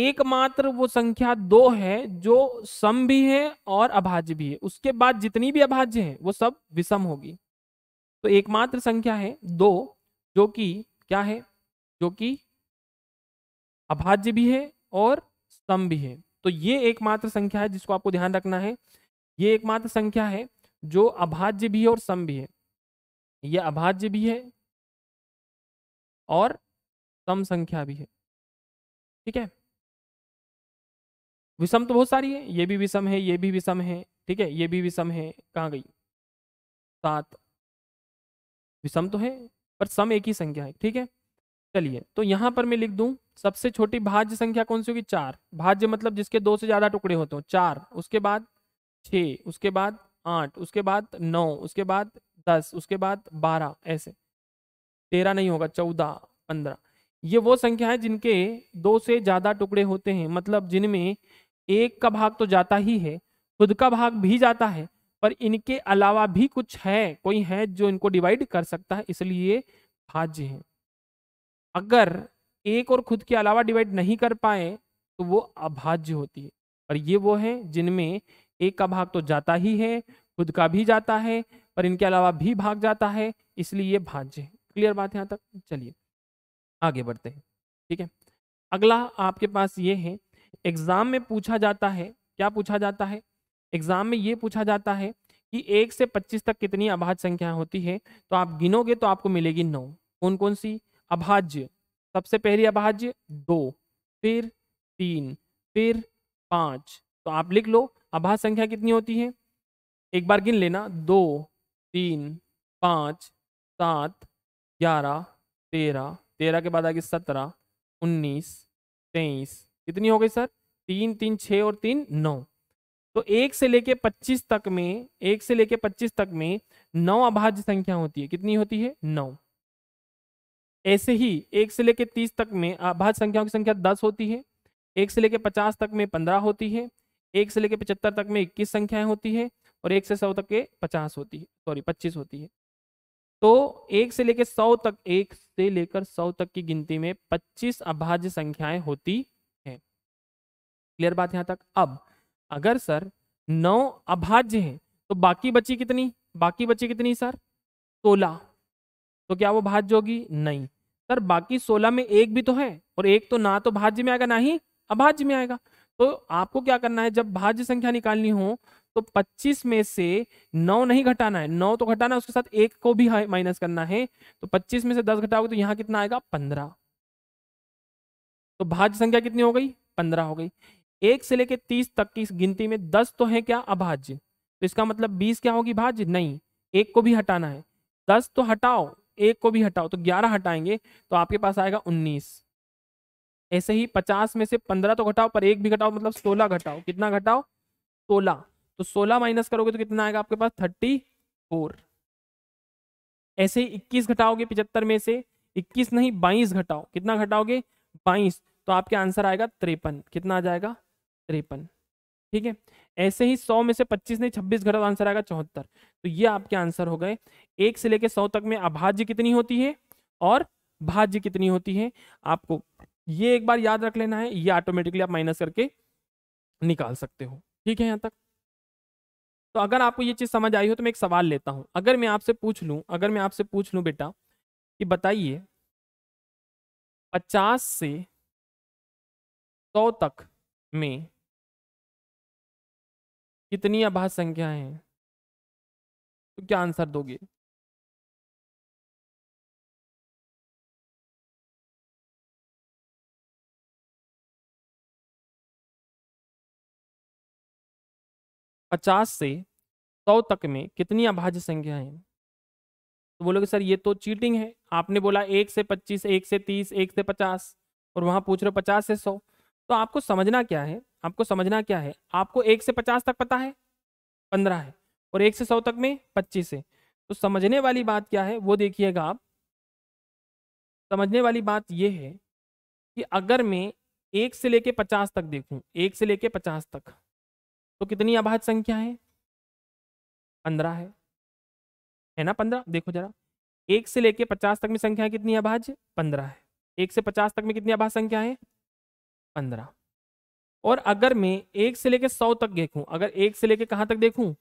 एकमात्र वो संख्या दो है जो सम भी है और अभाज्य भी है उसके बाद जितनी भी अभाज्य है वो सब विषम होगी तो एकमात्र संख्या है दो जो कि क्या है जो कि अभाज्य भी है और सम भी है तो ये एकमात्र संख्या है जिसको आपको ध्यान रखना है ये एकमात्र संख्या है जो अभाज्य भी है और सम भी है यह अभाज्य भी है और सम संख्या भी है ठीक है विषम तो बहुत सारी है ये भी विषम है ये भी विषम है ठीक है ये भी विषम है कहाँ गई सात विषम तो है पर सम एक ही संख्या है ठीक है चलिए तो यहाँ पर मैं लिख दूं सबसे छोटी भाज्य संख्या कौन सी होगी चार भाज्य मतलब जिसके दो से ज्यादा टुकड़े होते हो चार उसके बाद छ उसके बाद आठ उसके बाद नौ उसके बाद दस उसके बाद बारह ऐसे तेरह नहीं होगा चौदह पंद्रह ये वो संख्या है जिनके दो से ज़्यादा टुकड़े होते हैं मतलब जिनमें एक का भाग तो जाता ही है खुद का भाग भी जाता है पर इनके अलावा भी कुछ है कोई है जो इनको डिवाइड कर सकता है इसलिए भाज्य है अगर एक और खुद के अलावा डिवाइड नहीं कर पाए तो वो अभाज्य होती है और ये वो है जिनमें एक का भाग तो जाता ही है खुद का भी जाता है पर इनके अलावा भी भाग जाता है इसलिए ये भाज्य है क्लियर बात यहाँ तक चलिए आगे बढ़ते हैं ठीक है अगला आपके पास ये है एग्जाम में पूछा जाता है क्या पूछा जाता है एग्जाम में ये पूछा जाता है कि एक से पच्चीस तक कितनी अभाज्य संख्या होती है तो आप गिनोगे तो आपको मिलेगी नौ कौन कौन सी अभाज्य सबसे पहली अभाज्य दो फिर तीन फिर पाँच तो आप लिख लो अभाज्य संख्या कितनी होती है एक बार गिन लेना दो तीन पाँच सात ग्यारह तेरह तेरह के बाद आ गई सत्रह उन्नीस तेईस कितनी हो गई सर तीन तीन छः और तीन नौ तो एक से लेके पच्चीस तक में एक से लेके पच्चीस तक में नौ अभाज्य संख्या होती है कितनी होती है नौ ऐसे ही एक से लेके तीस तक में अभाज्य संख्याओं की संख्या दस होती है एक से लेके पचास तक में पंद्रह होती है एक से लेके पचहत्तर तक में इक्कीस संख्याएं होती है और एक से सौ तक के पचास होती है सॉरी पच्चीस होती है तो एक से लेकर सौ तक एक से लेकर सौ तक की गिनती में पच्चीस अभाज्य संख्याएं होती हैं क्लियर बात यहाँ तक अब अगर सर नौ अभाज्य हैं तो बाकी बची कितनी बाकी बची कितनी सर सोलह तो क्या वो भाज्य होगी नहीं सर बाकी सोलह में एक भी तो है और एक तो ना तो भाज्य में आएगा ना ही अभाज्य में आएगा तो आपको क्या करना है जब भाज्य संख्या निकालनी हो तो 25 में से 9 नहीं घटाना है 9 तो घटाना है उसके साथ एक को भी माइनस करना है तो 25 में से 10 घटाओगे तो यहां कितना आएगा 15 तो भाज्य संख्या कितनी हो गई 15 हो गई एक से लेकर 30 तक की गिनती में 10 तो है क्या अभाज्य तो इसका मतलब 20 क्या होगी भाज्य नहीं एक को भी हटाना है दस तो हटाओ एक को भी हटाओ तो ग्यारह हटाएंगे तो आपके पास आएगा उन्नीस ऐसे ही पचास में से पंद्रह तो घटाओ पर एक भी घटाओ मतलब सोलह घटाओ कितना घटाओ सोलह तो 16 माइनस करोगे तो कितना आएगा आपके पास 34 ऐसे ही 21 घटाओगे 75 में से 21 नहीं 22 घटाओ कितना घटाओगे 22 तो आपके आंसर आएगा त्रेपन कितना आ जाएगा त्रेपन ठीक है ऐसे ही 100 में से 25 नहीं 26 घटाओ आंसर आएगा चौहत्तर तो ये आपके आंसर हो गए एक से लेकर 100 तक में अभाज्य कितनी होती है और भाज्य कितनी होती है आपको ये एक बार याद रख लेना है ये ऑटोमेटिकली आप माइनस करके निकाल सकते हो ठीक है यहाँ तक तो अगर आपको ये चीज़ समझ आई हो तो मैं एक सवाल लेता हूँ अगर मैं आपसे पूछ लूँ अगर मैं आपसे पूछ लूँ बेटा कि बताइए पचास से सौ तक में कितनी आभास संख्या है तो क्या आंसर दोगे पचास से सौ तक में कितनी अभाज्य संख्याएं है तो बोलोगे सर ये तो चीटिंग है आपने बोला एक से पच्चीस एक से तीस एक से पचास और वहाँ पूछ रहे हो पचास से सौ तो आपको समझना क्या है आपको समझना क्या है आपको एक से पचास तक पता है पंद्रह है और एक से सौ तक में पच्चीस है तो समझने वाली बात क्या है वो देखिएगा आप समझने वाली बात ये है कि अगर मैं एक से लेके पचास तक देखूं एक से लेके पचास तक तो कितनी अभाज्य संख्या है पंद्रह है है ना पंद्रह देखो जरा एक से लेके पचास तक में संख्या कितनी अभाज्य पंद्रह है एक से पचास तक में कितनी अभाज्य संख्या है पंद्रह और अगर मैं एक से लेके सौ तक देखूं अगर एक से लेके कहां तक देखूं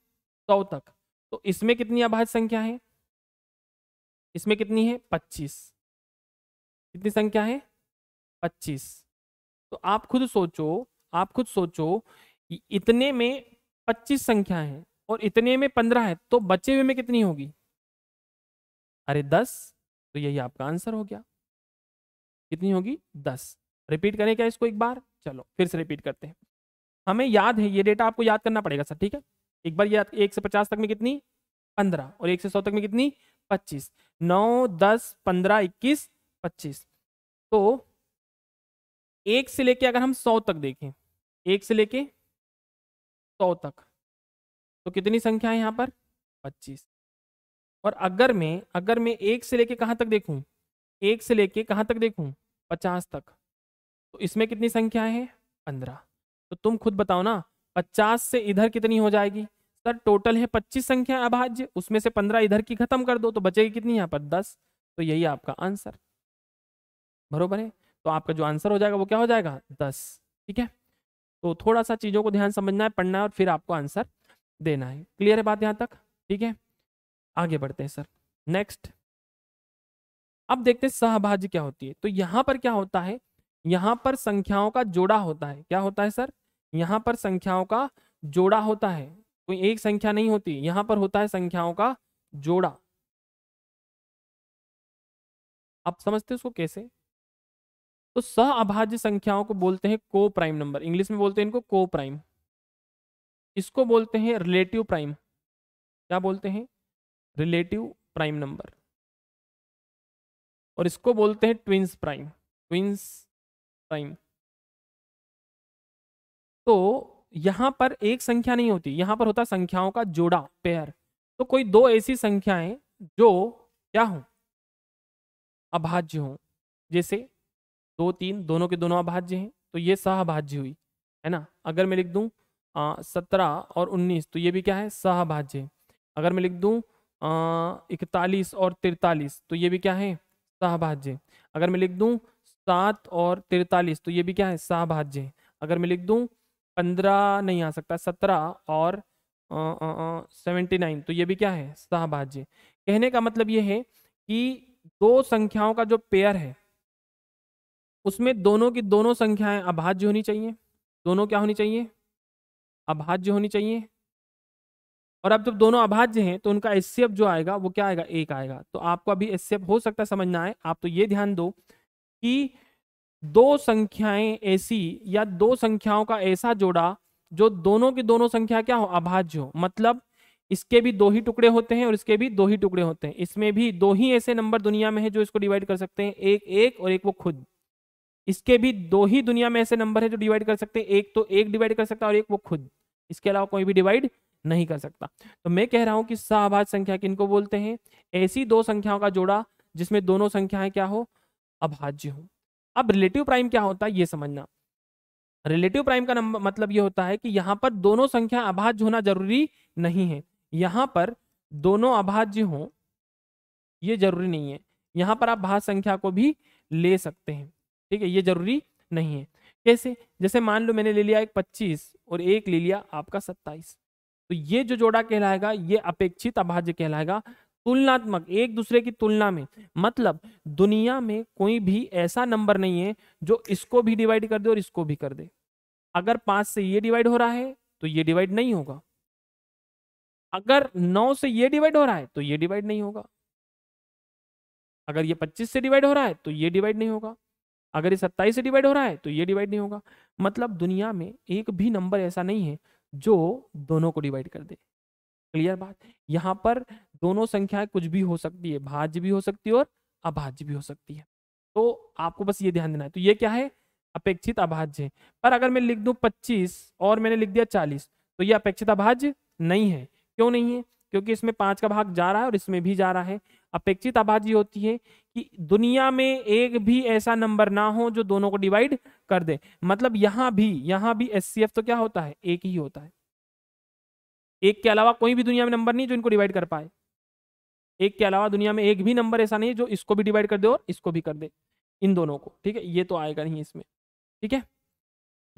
सौ तक तो इसमें कितनी अभाज्य संख्या है इसमें कितनी है पच्चीस कितनी संख्या है पच्चीस तो आप खुद सोचो आप खुद सोचो इतने में पच्चीस संख्या है और इतने में पंद्रह है तो बचे हुए में कितनी होगी अरे दस तो यही आपका आंसर हो गया कितनी होगी दस रिपीट करें क्या इसको एक बार चलो फिर से रिपीट करते हैं हमें याद है ये डेटा आपको याद करना पड़ेगा सर ठीक है एक बार याद एक से पचास तक में कितनी पंद्रह और एक से सौ तक में कितनी पच्चीस नौ दस पंद्रह इक्कीस पच्चीस तो एक से लेके अगर हम सौ तक देखें एक से लेके सौ तक तो कितनी संख्या है यहाँ पर पच्चीस और अगर मैं अगर मैं एक से लेके कहाँ तक देखूँ एक से लेके कहाँ तक देखूँ पचास तक तो इसमें कितनी संख्या है पंद्रह तो तुम खुद बताओ ना पचास से इधर कितनी हो जाएगी सर टोटल है पच्चीस संख्या अभाज्य उसमें से पंद्रह इधर की खत्म कर दो तो बचेगी कितनी यहाँ पर दस तो यही आपका आंसर बरोबर है तो आपका जो आंसर हो जाएगा वो क्या हो जाएगा दस ठीक है तो थोड़ा सा चीज़ों को ध्यान समझना है पढ़ना है और फिर आपको आंसर देना है क्लियर है बात यहां तक ठीक है आगे बढ़ते हैं सर नेक्स्ट अब देखते हैं सहभाज्य क्या होती है तो यहां पर क्या होता है यहां पर संख्याओं का जोड़ा होता है क्या होता है सर यहां पर संख्याओं का जोड़ा होता है कोई एक संख्या नहीं होती यहां पर होता है संख्याओं का जोड़ा आप समझते उसको कैसे तो अभाज्य संख्याओं को बोलते हैं को प्राइम नंबर इंग्लिश में बोलते हैं इनको को प्राइम इसको बोलते हैं रिलेटिव प्राइम क्या बोलते हैं रिलेटिव प्राइम नंबर और इसको बोलते हैं ट्विंस प्राइम ट्विंस प्राइम तो यहां पर एक संख्या नहीं होती यहां पर होता संख्याओं का जोड़ा पेयर तो कोई दो ऐसी संख्याएं जो क्या हो अभाज्य हो जैसे दो तीन दोनों के दोनों अभाज्य हैं तो ये सहभाज्य हुई है ना अगर मैं लिख दूँ सत्रह और उन्नीस तो ये भी क्या है सहभाज्य अगर मैं लिख दूँ इकतालीस और तिरतालीस तो ये भी क्या है सहभाज्य अगर मैं लिख दूँ सात और तिरतालीस तो ये भी क्या है सहभाज्य अगर मैं लिख दूँ पंद्रह नहीं आ सकता सत्रह और सेवेंटी नाइन तो ये भी क्या है सहभाज्य कहने का मतलब ये है कि दो संख्याओं का जो पेयर है उसमें दोनों की दोनों संख्याएं अभाज्य होनी चाहिए दोनों क्या होनी चाहिए अभाज्य होनी चाहिए और अब जब दोनों अभाज्य हैं तो उनका एस जो आएगा वो क्या आएगा एक आएगा तो आपको अभी एस हो सकता है समझना है आप तो ये ध्यान दो कि दो संख्याएं ऐसी या दो संख्याओं का ऐसा जोड़ा जो दोनों की दोनों संख्या क्या हो अभाज्य हो मतलब इसके भी दो ही टुकड़े होते हैं और इसके भी दो ही टुकड़े होते हैं इसमें भी दो ही ऐसे नंबर दुनिया में है जो इसको डिवाइड कर सकते हैं एक एक और एक वो खुद इसके भी दो ही दुनिया में ऐसे नंबर है जो डिवाइड कर सकते हैं एक तो एक डिवाइड कर सकता है और एक वो खुद इसके अलावा कोई भी डिवाइड नहीं कर सकता तो मैं कह रहा हूं कि शाहबाज संख्या किन को बोलते हैं ऐसी दो संख्याओं का जोड़ा जिसमें दोनों संख्याएं क्या हो अभाज्य हो अब रिलेटिव प्राइम क्या होता है ये समझना रिलेटिव प्राइम का नंबर मतलब ये होता है कि यहाँ पर दोनों संख्या अभाज्य होना जरूरी नहीं है यहाँ पर दोनों अभाज्य हों ये जरूरी नहीं है यहाँ पर आप भाज संख्या को भी ले सकते हैं ठीक है ये जरूरी नहीं है कैसे जैसे मान लो मैंने ले लिया एक पच्चीस और एक ले लिया आपका सत्ताईस तो ये जो जोड़ा कहलाएगा ये अपेक्षित अभाज्य कहलाएगा तुलनात्मक एक दूसरे की तुलना में मतलब दुनिया में कोई भी ऐसा नंबर नहीं है जो इसको भी डिवाइड कर दे और इसको भी कर दे अगर पांच से ये डिवाइड हो रहा है तो ये डिवाइड नहीं होगा अगर नौ से ये डिवाइड हो रहा है तो ये डिवाइड नहीं होगा अगर ये पच्चीस से डिवाइड हो रहा है तो ये डिवाइड नहीं होगा अगर ये सत्ताईस से डिवाइड हो रहा है तो ये डिवाइड नहीं होगा मतलब दुनिया में एक भी नंबर ऐसा नहीं है जो दोनों को डिवाइड कर दे क्लियर बात यहाँ पर दोनों संख्याएं कुछ भी हो सकती है भाज्य भी हो सकती है और अभाज्य भी हो सकती है तो आपको बस ये ध्यान देना है तो ये क्या है अपेक्षित अभाज्य पर अगर मैं लिख दूं 25 और मैंने लिख दिया 40 तो ये अपेक्षित अभाज्य नहीं है क्यों नहीं है क्योंकि इसमें पांच का भाग जा रहा है और इसमें भी जा रहा है अपेक्षित आबादी होती है कि दुनिया में एक भी ऐसा नंबर ना हो जो दोनों को डिवाइड कर दे मतलब यहां भी यहां भी एस तो क्या होता है एक ही होता है एक के अलावा कोई भी दुनिया में नंबर नहीं जो इनको डिवाइड कर पाए एक के अलावा दुनिया में एक भी नंबर ऐसा नहीं है जो इसको भी डिवाइड कर दे और इसको भी कर दे इन दोनों को ठीक है ये तो आएगा नहीं इसमें ठीक है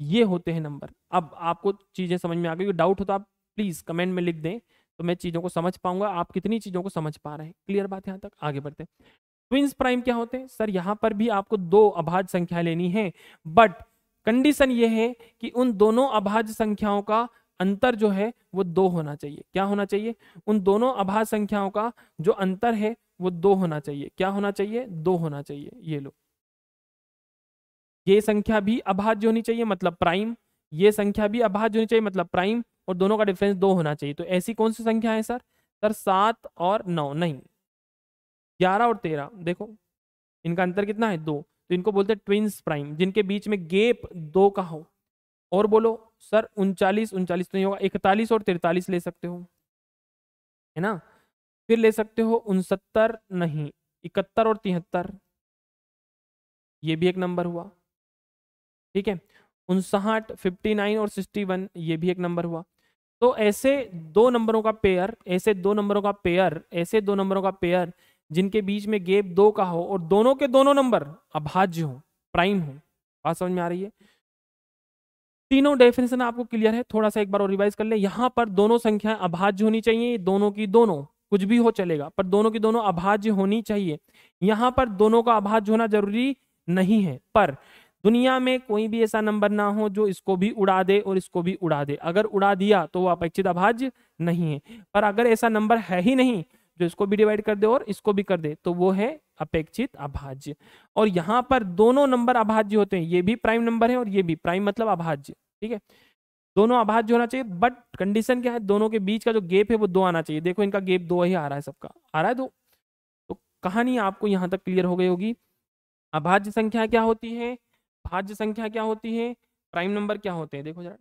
ये होते हैं नंबर अब आपको चीज़ें समझ में आ गई डाउट हो तो आप प्लीज़ कमेंट में लिख दें तो मैं चीज़ों को समझ पाऊंगा आप कितनी चीज़ों को समझ पा रहे हैं क्लियर बात यहाँ तक आगे बढ़ते हैं ट्विंस प्राइम क्या होते हैं सर यहाँ पर भी आपको दो अभाज्य संख्या लेनी है बट कंडीशन ये है कि उन दोनों अभाज्य संख्याओं का अंतर जो है वो दो होना चाहिए क्या होना चाहिए उन दोनों अभाज्य संख्याओं का जो अंतर है वो दो होना चाहिए क्या होना चाहिए दो होना चाहिए ये लो ये संख्या भी अभाज्य होनी चाहिए मतलब प्राइम ये संख्या भी अभाज्य होनी चाहिए मतलब प्राइम और दोनों का डिफरेंस दो होना चाहिए तो ऐसी कौन सी संख्या है सर सर सात और नौ नहीं ग्यारह और तेरह देखो इनका अंतर कितना है दो तो इनको बोलते हैं ट्विंस प्राइम जिनके बीच में गेप दो का हो और बोलो सर उनचालीस उनचालीस तो नहीं होगा इकतालीस और तिरतालीस ले सकते हो है ना फिर ले सकते हो उनसत्तर नहीं इकहत्तर और तिहत्तर ये भी एक नंबर हुआ ठीक है उनसाहठ फिफ्टी नाइन और सिक्सटी वन ये भी एक नंबर हुआ तो ऐसे दो नंबरों का पेयर ऐसे दो नंबरों का पेयर ऐसे दो नंबरों का पेयर जिनके बीच में गेप दो का हो और दोनों के दोनों नंबर अभाज्य हो प्राइम हो बात समझ में आ रही है तीनों डेफिनेशन आपको क्लियर है थोड़ा सा एक बार और रिवाइज कर ले यहां पर दोनों संख्याएं अभाज्य होनी चाहिए दोनों की दोनों कुछ भी हो चलेगा पर दोनों की दोनों अभाज्य होनी चाहिए यहां पर दोनों का अभाज्य होना जरूरी नहीं है पर दुनिया में कोई भी ऐसा नंबर ना हो जो इसको भी उड़ा दे और इसको भी उड़ा दे अगर उड़ा दिया तो वो अपेक्षित अभाज्य नहीं है पर अगर ऐसा नंबर है ही नहीं जो इसको भी डिवाइड कर दे और इसको भी कर दे तो वो है अपेक्षित अभाज्य और यहाँ पर दोनों नंबर अभाज्य होते हैं ये भी प्राइम नंबर है और ये भी प्राइम मतलब अभाज्य ठीक है दोनों अभाज्य होना चाहिए बट कंडीशन क्या है दोनों के बीच का जो गेप है वो दो आना चाहिए देखो इनका गेप दो ही आ रहा है सबका आ रहा है दो तो कहानी आपको यहाँ तक क्लियर हो गई होगी अभाज्य संख्या क्या होती है भाज्य संख्या क्या होती है प्राइम नंबर क्या होते हैं देखो जरा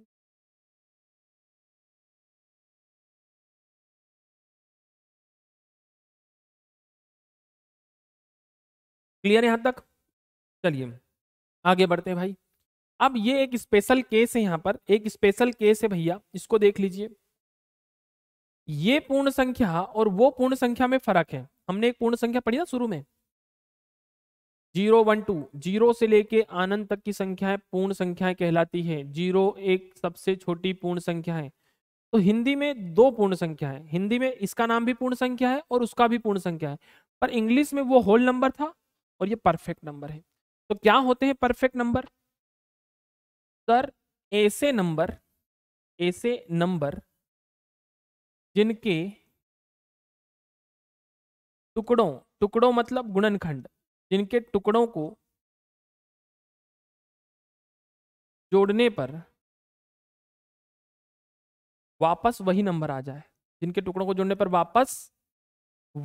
क्लियर यहां तक चलिए आगे बढ़ते हैं भाई अब ये एक स्पेशल केस है यहां पर एक स्पेशल केस है भैया इसको देख लीजिए ये पूर्ण संख्या और वो पूर्ण संख्या में फर्क है हमने एक पूर्ण संख्या पढ़ी ना शुरू में जीरो वन टू जीरो से लेके आनंद तक की संख्याएं पूर्ण संख्याएं कहलाती है जीरो एक सबसे छोटी पूर्ण संख्या है तो हिंदी में दो पूर्ण संख्या है हिंदी में इसका नाम भी पूर्ण संख्या है और उसका भी पूर्ण संख्या है पर इंग्लिश में वो होल नंबर था और ये परफेक्ट नंबर है तो क्या होते हैं परफेक्ट नंबर सर ऐसे नंबर ऐसे नंबर जिनके टुकड़ों टुकड़ों मतलब गुणनखंड जिनके टुकड़ों को जोड़ने पर वापस वही नंबर आ जाए जिनके टुकड़ों को जोड़ने पर वापस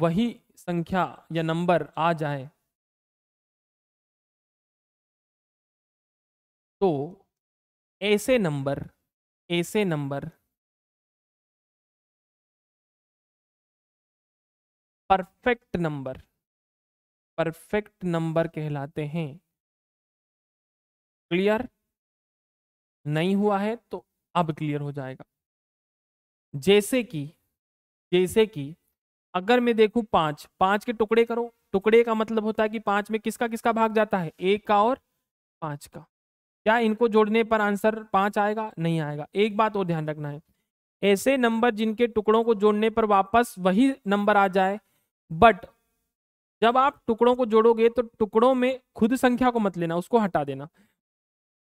वही संख्या या नंबर आ जाए तो ऐसे नंबर ऐसे number perfect number perfect number कहलाते हैं क्लियर नहीं हुआ है तो अब क्लियर हो जाएगा जैसे कि जैसे कि अगर मैं देखूं पांच पांच के टुकड़े करो टुकड़े का मतलब होता है कि पांच में किसका किसका भाग जाता है एक का और पांच का क्या इनको जोड़ने पर आंसर पांच आएगा नहीं आएगा एक बात और ध्यान रखना है ऐसे नंबर जिनके टुकड़ों को जोड़ने पर वापस वही नंबर आ जाए बट जब आप टुकड़ों को जोड़ोगे तो टुकड़ों में खुद संख्या को मत लेना उसको हटा देना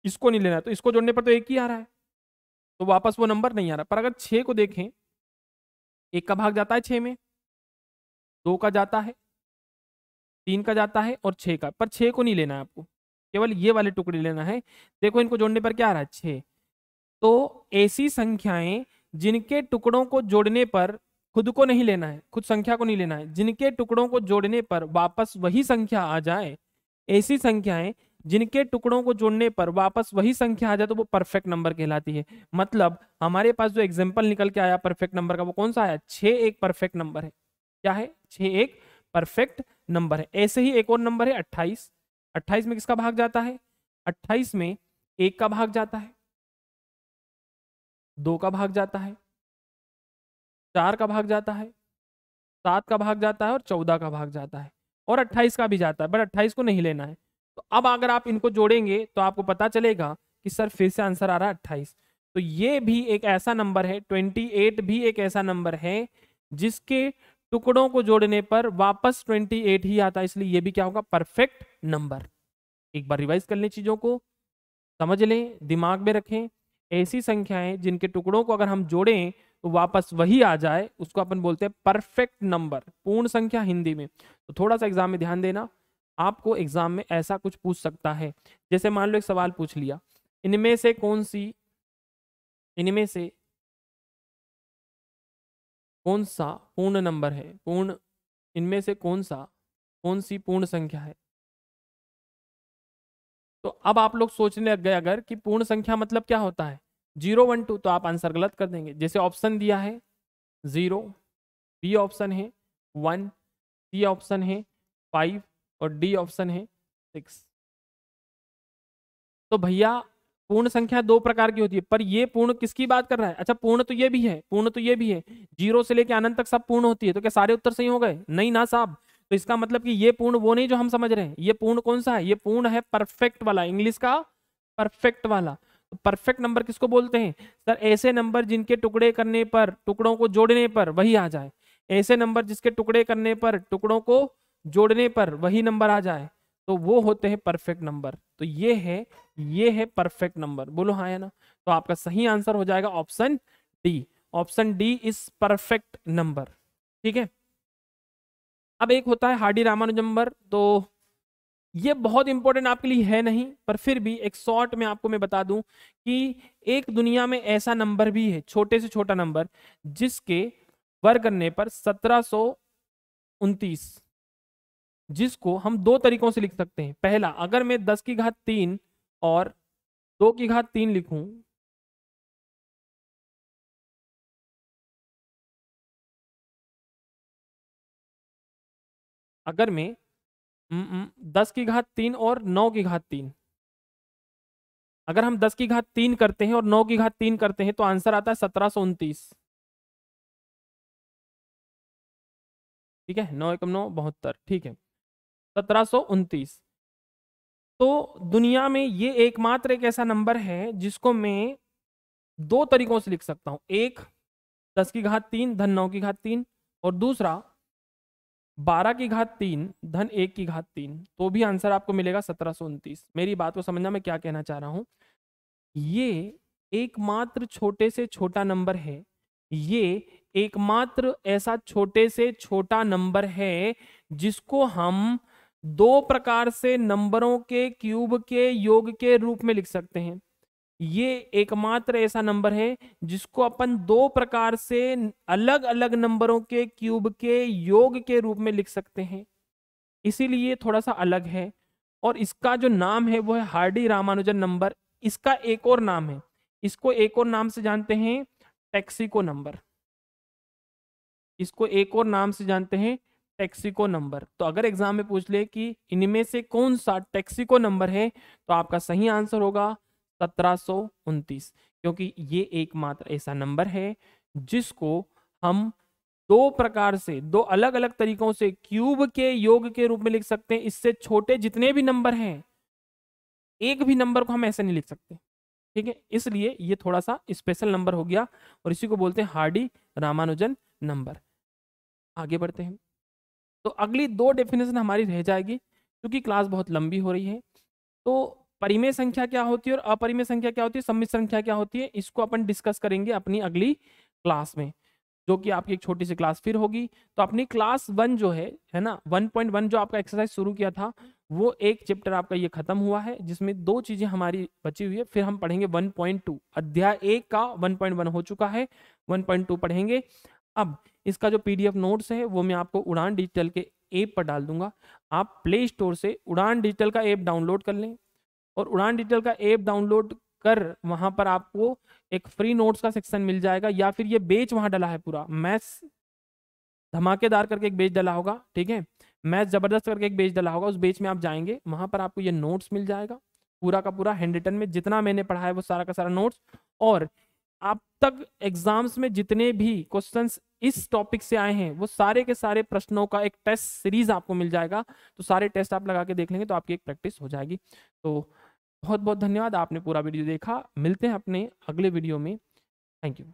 इसको नहीं लेना तो इसको जोड़ने पर तो एक ही आ रहा है तो वापस वो नंबर नहीं आ रहा पर अगर छः को देखें एक का भाग जाता है छः में दो का जाता है तीन का जाता है और छः का पर छः को नहीं लेना है आपको केवल ये वाले टुकड़े लेना है देखो इनको जोड़ने पर क्या आ रहा है छः तो ऐसी संख्याएं जिनके टुकड़ों को जोड़ने पर खुद को नहीं लेना है खुद संख्या को नहीं लेना है जिनके टुकड़ों को जोड़ने पर वापस वही संख्या आ जाए ऐसी संख्याएं जिनके टुकड़ों को जोड़ने पर वापस वही संख्या आ जाए तो वो परफेक्ट नंबर कहलाती है मतलब हमारे पास जो एग्जाम्पल निकल के आया परफेक्ट नंबर का वो कौन सा आया छः एक परफेक्ट नंबर है क्या है छः एक परफेक्ट नंबर है ऐसे ही एक और नंबर है अट्ठाईस अट्ठाईस में किसका भाग जाता है अट्ठाईस में एक का भाग जाता है दो का भाग जाता है चार का भाग जाता है सात का भाग जाता है और चौदह का भाग जाता है और अट्ठाईस का भी जाता है बट अट्ठाईस को नहीं लेना है तो अब अगर आप इनको जोड़ेंगे तो आपको पता चलेगा कि सर फिर से आंसर आ रहा है अट्ठाईस तो ये भी एक ऐसा नंबर है ट्वेंटी एट भी एक ऐसा नंबर है जिसके टुकड़ों को जोड़ने पर वापस ट्वेंटी एट ही आता है इसलिए ये भी क्या होगा परफेक्ट नंबर एक बार रिवाइज कर लें चीज़ों को समझ लें दिमाग में रखें ऐसी संख्याएं जिनके टुकड़ों को अगर हम जोड़ें तो वापस वही आ जाए उसको अपन बोलते हैं परफेक्ट नंबर पूर्ण संख्या हिंदी में तो थोड़ा सा एग्जाम में ध्यान देना आपको एग्जाम में ऐसा कुछ पूछ सकता है जैसे मान लो एक सवाल पूछ लिया इनमें से कौन सी इनमें से कौन सा पूर्ण नंबर है पूर्ण इनमें से कौन सा कौन सी पूर्ण संख्या है तो अब आप लोग सोचने लग गए अगर कि पूर्ण संख्या मतलब क्या होता है जीरो वन टू तो आप आंसर गलत कर देंगे जैसे ऑप्शन दिया है जीरो बी ऑप्शन है वन सी ऑप्शन है फाइव और डी ऑप्शन है सिक्स तो भैया पूर्ण संख्या दो प्रकार की होती है पर ये पूर्ण किसकी बात कर रहा है अच्छा पूर्ण तो ये भी है पूर्ण तो ये भी है जीरो से लेके आनंद तक सब पूर्ण होती है तो क्या सारे उत्तर सही हो गए नहीं ना साहब तो इसका मतलब कि ये पूर्ण वो नहीं जो हम समझ रहे हैं ये पूर्ण कौन सा है ये पूर्ण है परफेक्ट वाला इंग्लिश का परफेक्ट वाला तो परफेक्ट नंबर किसको बोलते हैं सर ऐसे नंबर जिनके टुकड़े करने पर टुकड़ों को जोड़ने पर वही आ जाए ऐसे नंबर जिसके टुकड़े करने पर टुकड़ों को जोड़ने पर वही नंबर आ जाए तो वो होते हैं परफेक्ट नंबर तो ये है ये है परफेक्ट नंबर बोलो हाँ है ना तो आपका सही आंसर हो जाएगा option D option D is perfect number ठीक है अब एक होता है हार्डी रामानुजम्बर तो ये बहुत इंपॉर्टेंट आपके लिए है नहीं पर फिर भी एक शॉर्ट में आपको मैं बता दूं कि एक दुनिया में ऐसा नंबर भी है छोटे से छोटा नंबर जिसके वर्ग करने पर सत्रह जिसको हम दो तरीकों से लिख सकते हैं पहला अगर मैं दस की घात तीन और दो की घात तीन लिखूं अगर मैं दस की घात तीन और नौ की घात तीन अगर हम दस की घात तीन करते हैं और नौ की घात तीन करते हैं तो आंसर आता है सत्रह सौ उनतीस ठीक है नौ एकम नौ बहत्तर ठीक है सत्रह सौ उनतीस तो दुनिया में ये एकमात्र एक ऐसा नंबर है जिसको मैं दो तरीकों से लिख सकता हूं एक दस की घात तीन धन नौ की घात तीन और दूसरा बारह की घात तीन धन एक की घात तीन तो भी आंसर आपको मिलेगा सत्रह सौ उनतीस मेरी बात को समझना मैं क्या कहना चाह रहा हूँ ये एकमात्र छोटे से छोटा नंबर है ये एकमात्र ऐसा छोटे से छोटा नंबर है जिसको हम दो प्रकार से नंबरों के क्यूब के योग के रूप में लिख सकते हैं ये एकमात्र ऐसा नंबर है जिसको अपन दो प्रकार से अलग अलग नंबरों के क्यूब के योग के रूप में लिख सकते हैं इसीलिए थोड़ा सा अलग है और इसका जो नाम है वो है हार्डी रामानुजन नंबर इसका एक और नाम है इसको एक और नाम से जानते हैं टैक्सिको नंबर इसको एक और नाम से जानते हैं टैक्सिको नंबर तो अगर एग्जाम में पूछ ले कि इनमें से कौन सा टैक्सिको नंबर है तो आपका सही आंसर होगा सत्रह क्योंकि ये एकमात्र ऐसा नंबर है जिसको हम दो प्रकार से दो अलग अलग तरीकों से क्यूब के योग के रूप में लिख सकते हैं इससे छोटे जितने भी नंबर हैं एक भी नंबर को हम ऐसे नहीं लिख सकते ठीक है इसलिए ये थोड़ा सा स्पेशल नंबर हो गया और इसी को बोलते हैं हार्डी रामानुजन नंबर आगे बढ़ते हैं तो अगली दो डेफिनेशन हमारी रह जाएगी क्योंकि क्लास बहुत लंबी हो रही है तो परिमेय संख्या क्या होती है और अपरिमेय संख्या क्या होती है सम्मित संख्या क्या होती है इसको अपन डिस्कस करेंगे अपनी अगली क्लास में जो कि आपकी एक छोटी सी क्लास फिर होगी तो अपनी क्लास वन जो है है ना वन पॉइंट वन जो आपका एक्सरसाइज शुरू किया था वो एक चैप्टर आपका ये खत्म हुआ है जिसमें दो चीजें हमारी बची हुई है फिर हम पढ़ेंगे वन पॉइंट टू अध्याय एक का वन पॉइंट वन हो चुका है वन पॉइंट टू पढ़ेंगे अब इसका जो पीडीएफ नोट्स है वो मैं आपको उड़ान डिजिटल के ऐप पर डाल दूंगा आप प्ले स्टोर से उड़ान डिजिटल का ऐप डाउनलोड कर लें और उड़ान डिजिटल का ऐप डाउनलोड कर वहां पर आपको एक फ्री नोट्स का सेक्शन मिल जाएगा या फिर ये बेच वहां डला है पूरा मैथ्स धमाकेदार करके एक बेच डला होगा ठीक है मैथ जबरदस्त करके एक बेच डला होगा उस बेच में आप जाएंगे वहां पर आपको ये नोट्स मिल जाएगा पूरा का पूरा हैंड रिटन में जितना मैंने पढ़ा है वो सारा का सारा नोट्स और अब तक एग्जाम्स में जितने भी क्वेश्चन इस टॉपिक से आए हैं वो सारे के सारे प्रश्नों का एक टेस्ट सीरीज आपको मिल जाएगा तो सारे टेस्ट आप लगा के देख लेंगे तो आपकी एक प्रैक्टिस हो जाएगी तो बहुत बहुत धन्यवाद आपने पूरा वीडियो देखा मिलते हैं अपने अगले वीडियो में थैंक यू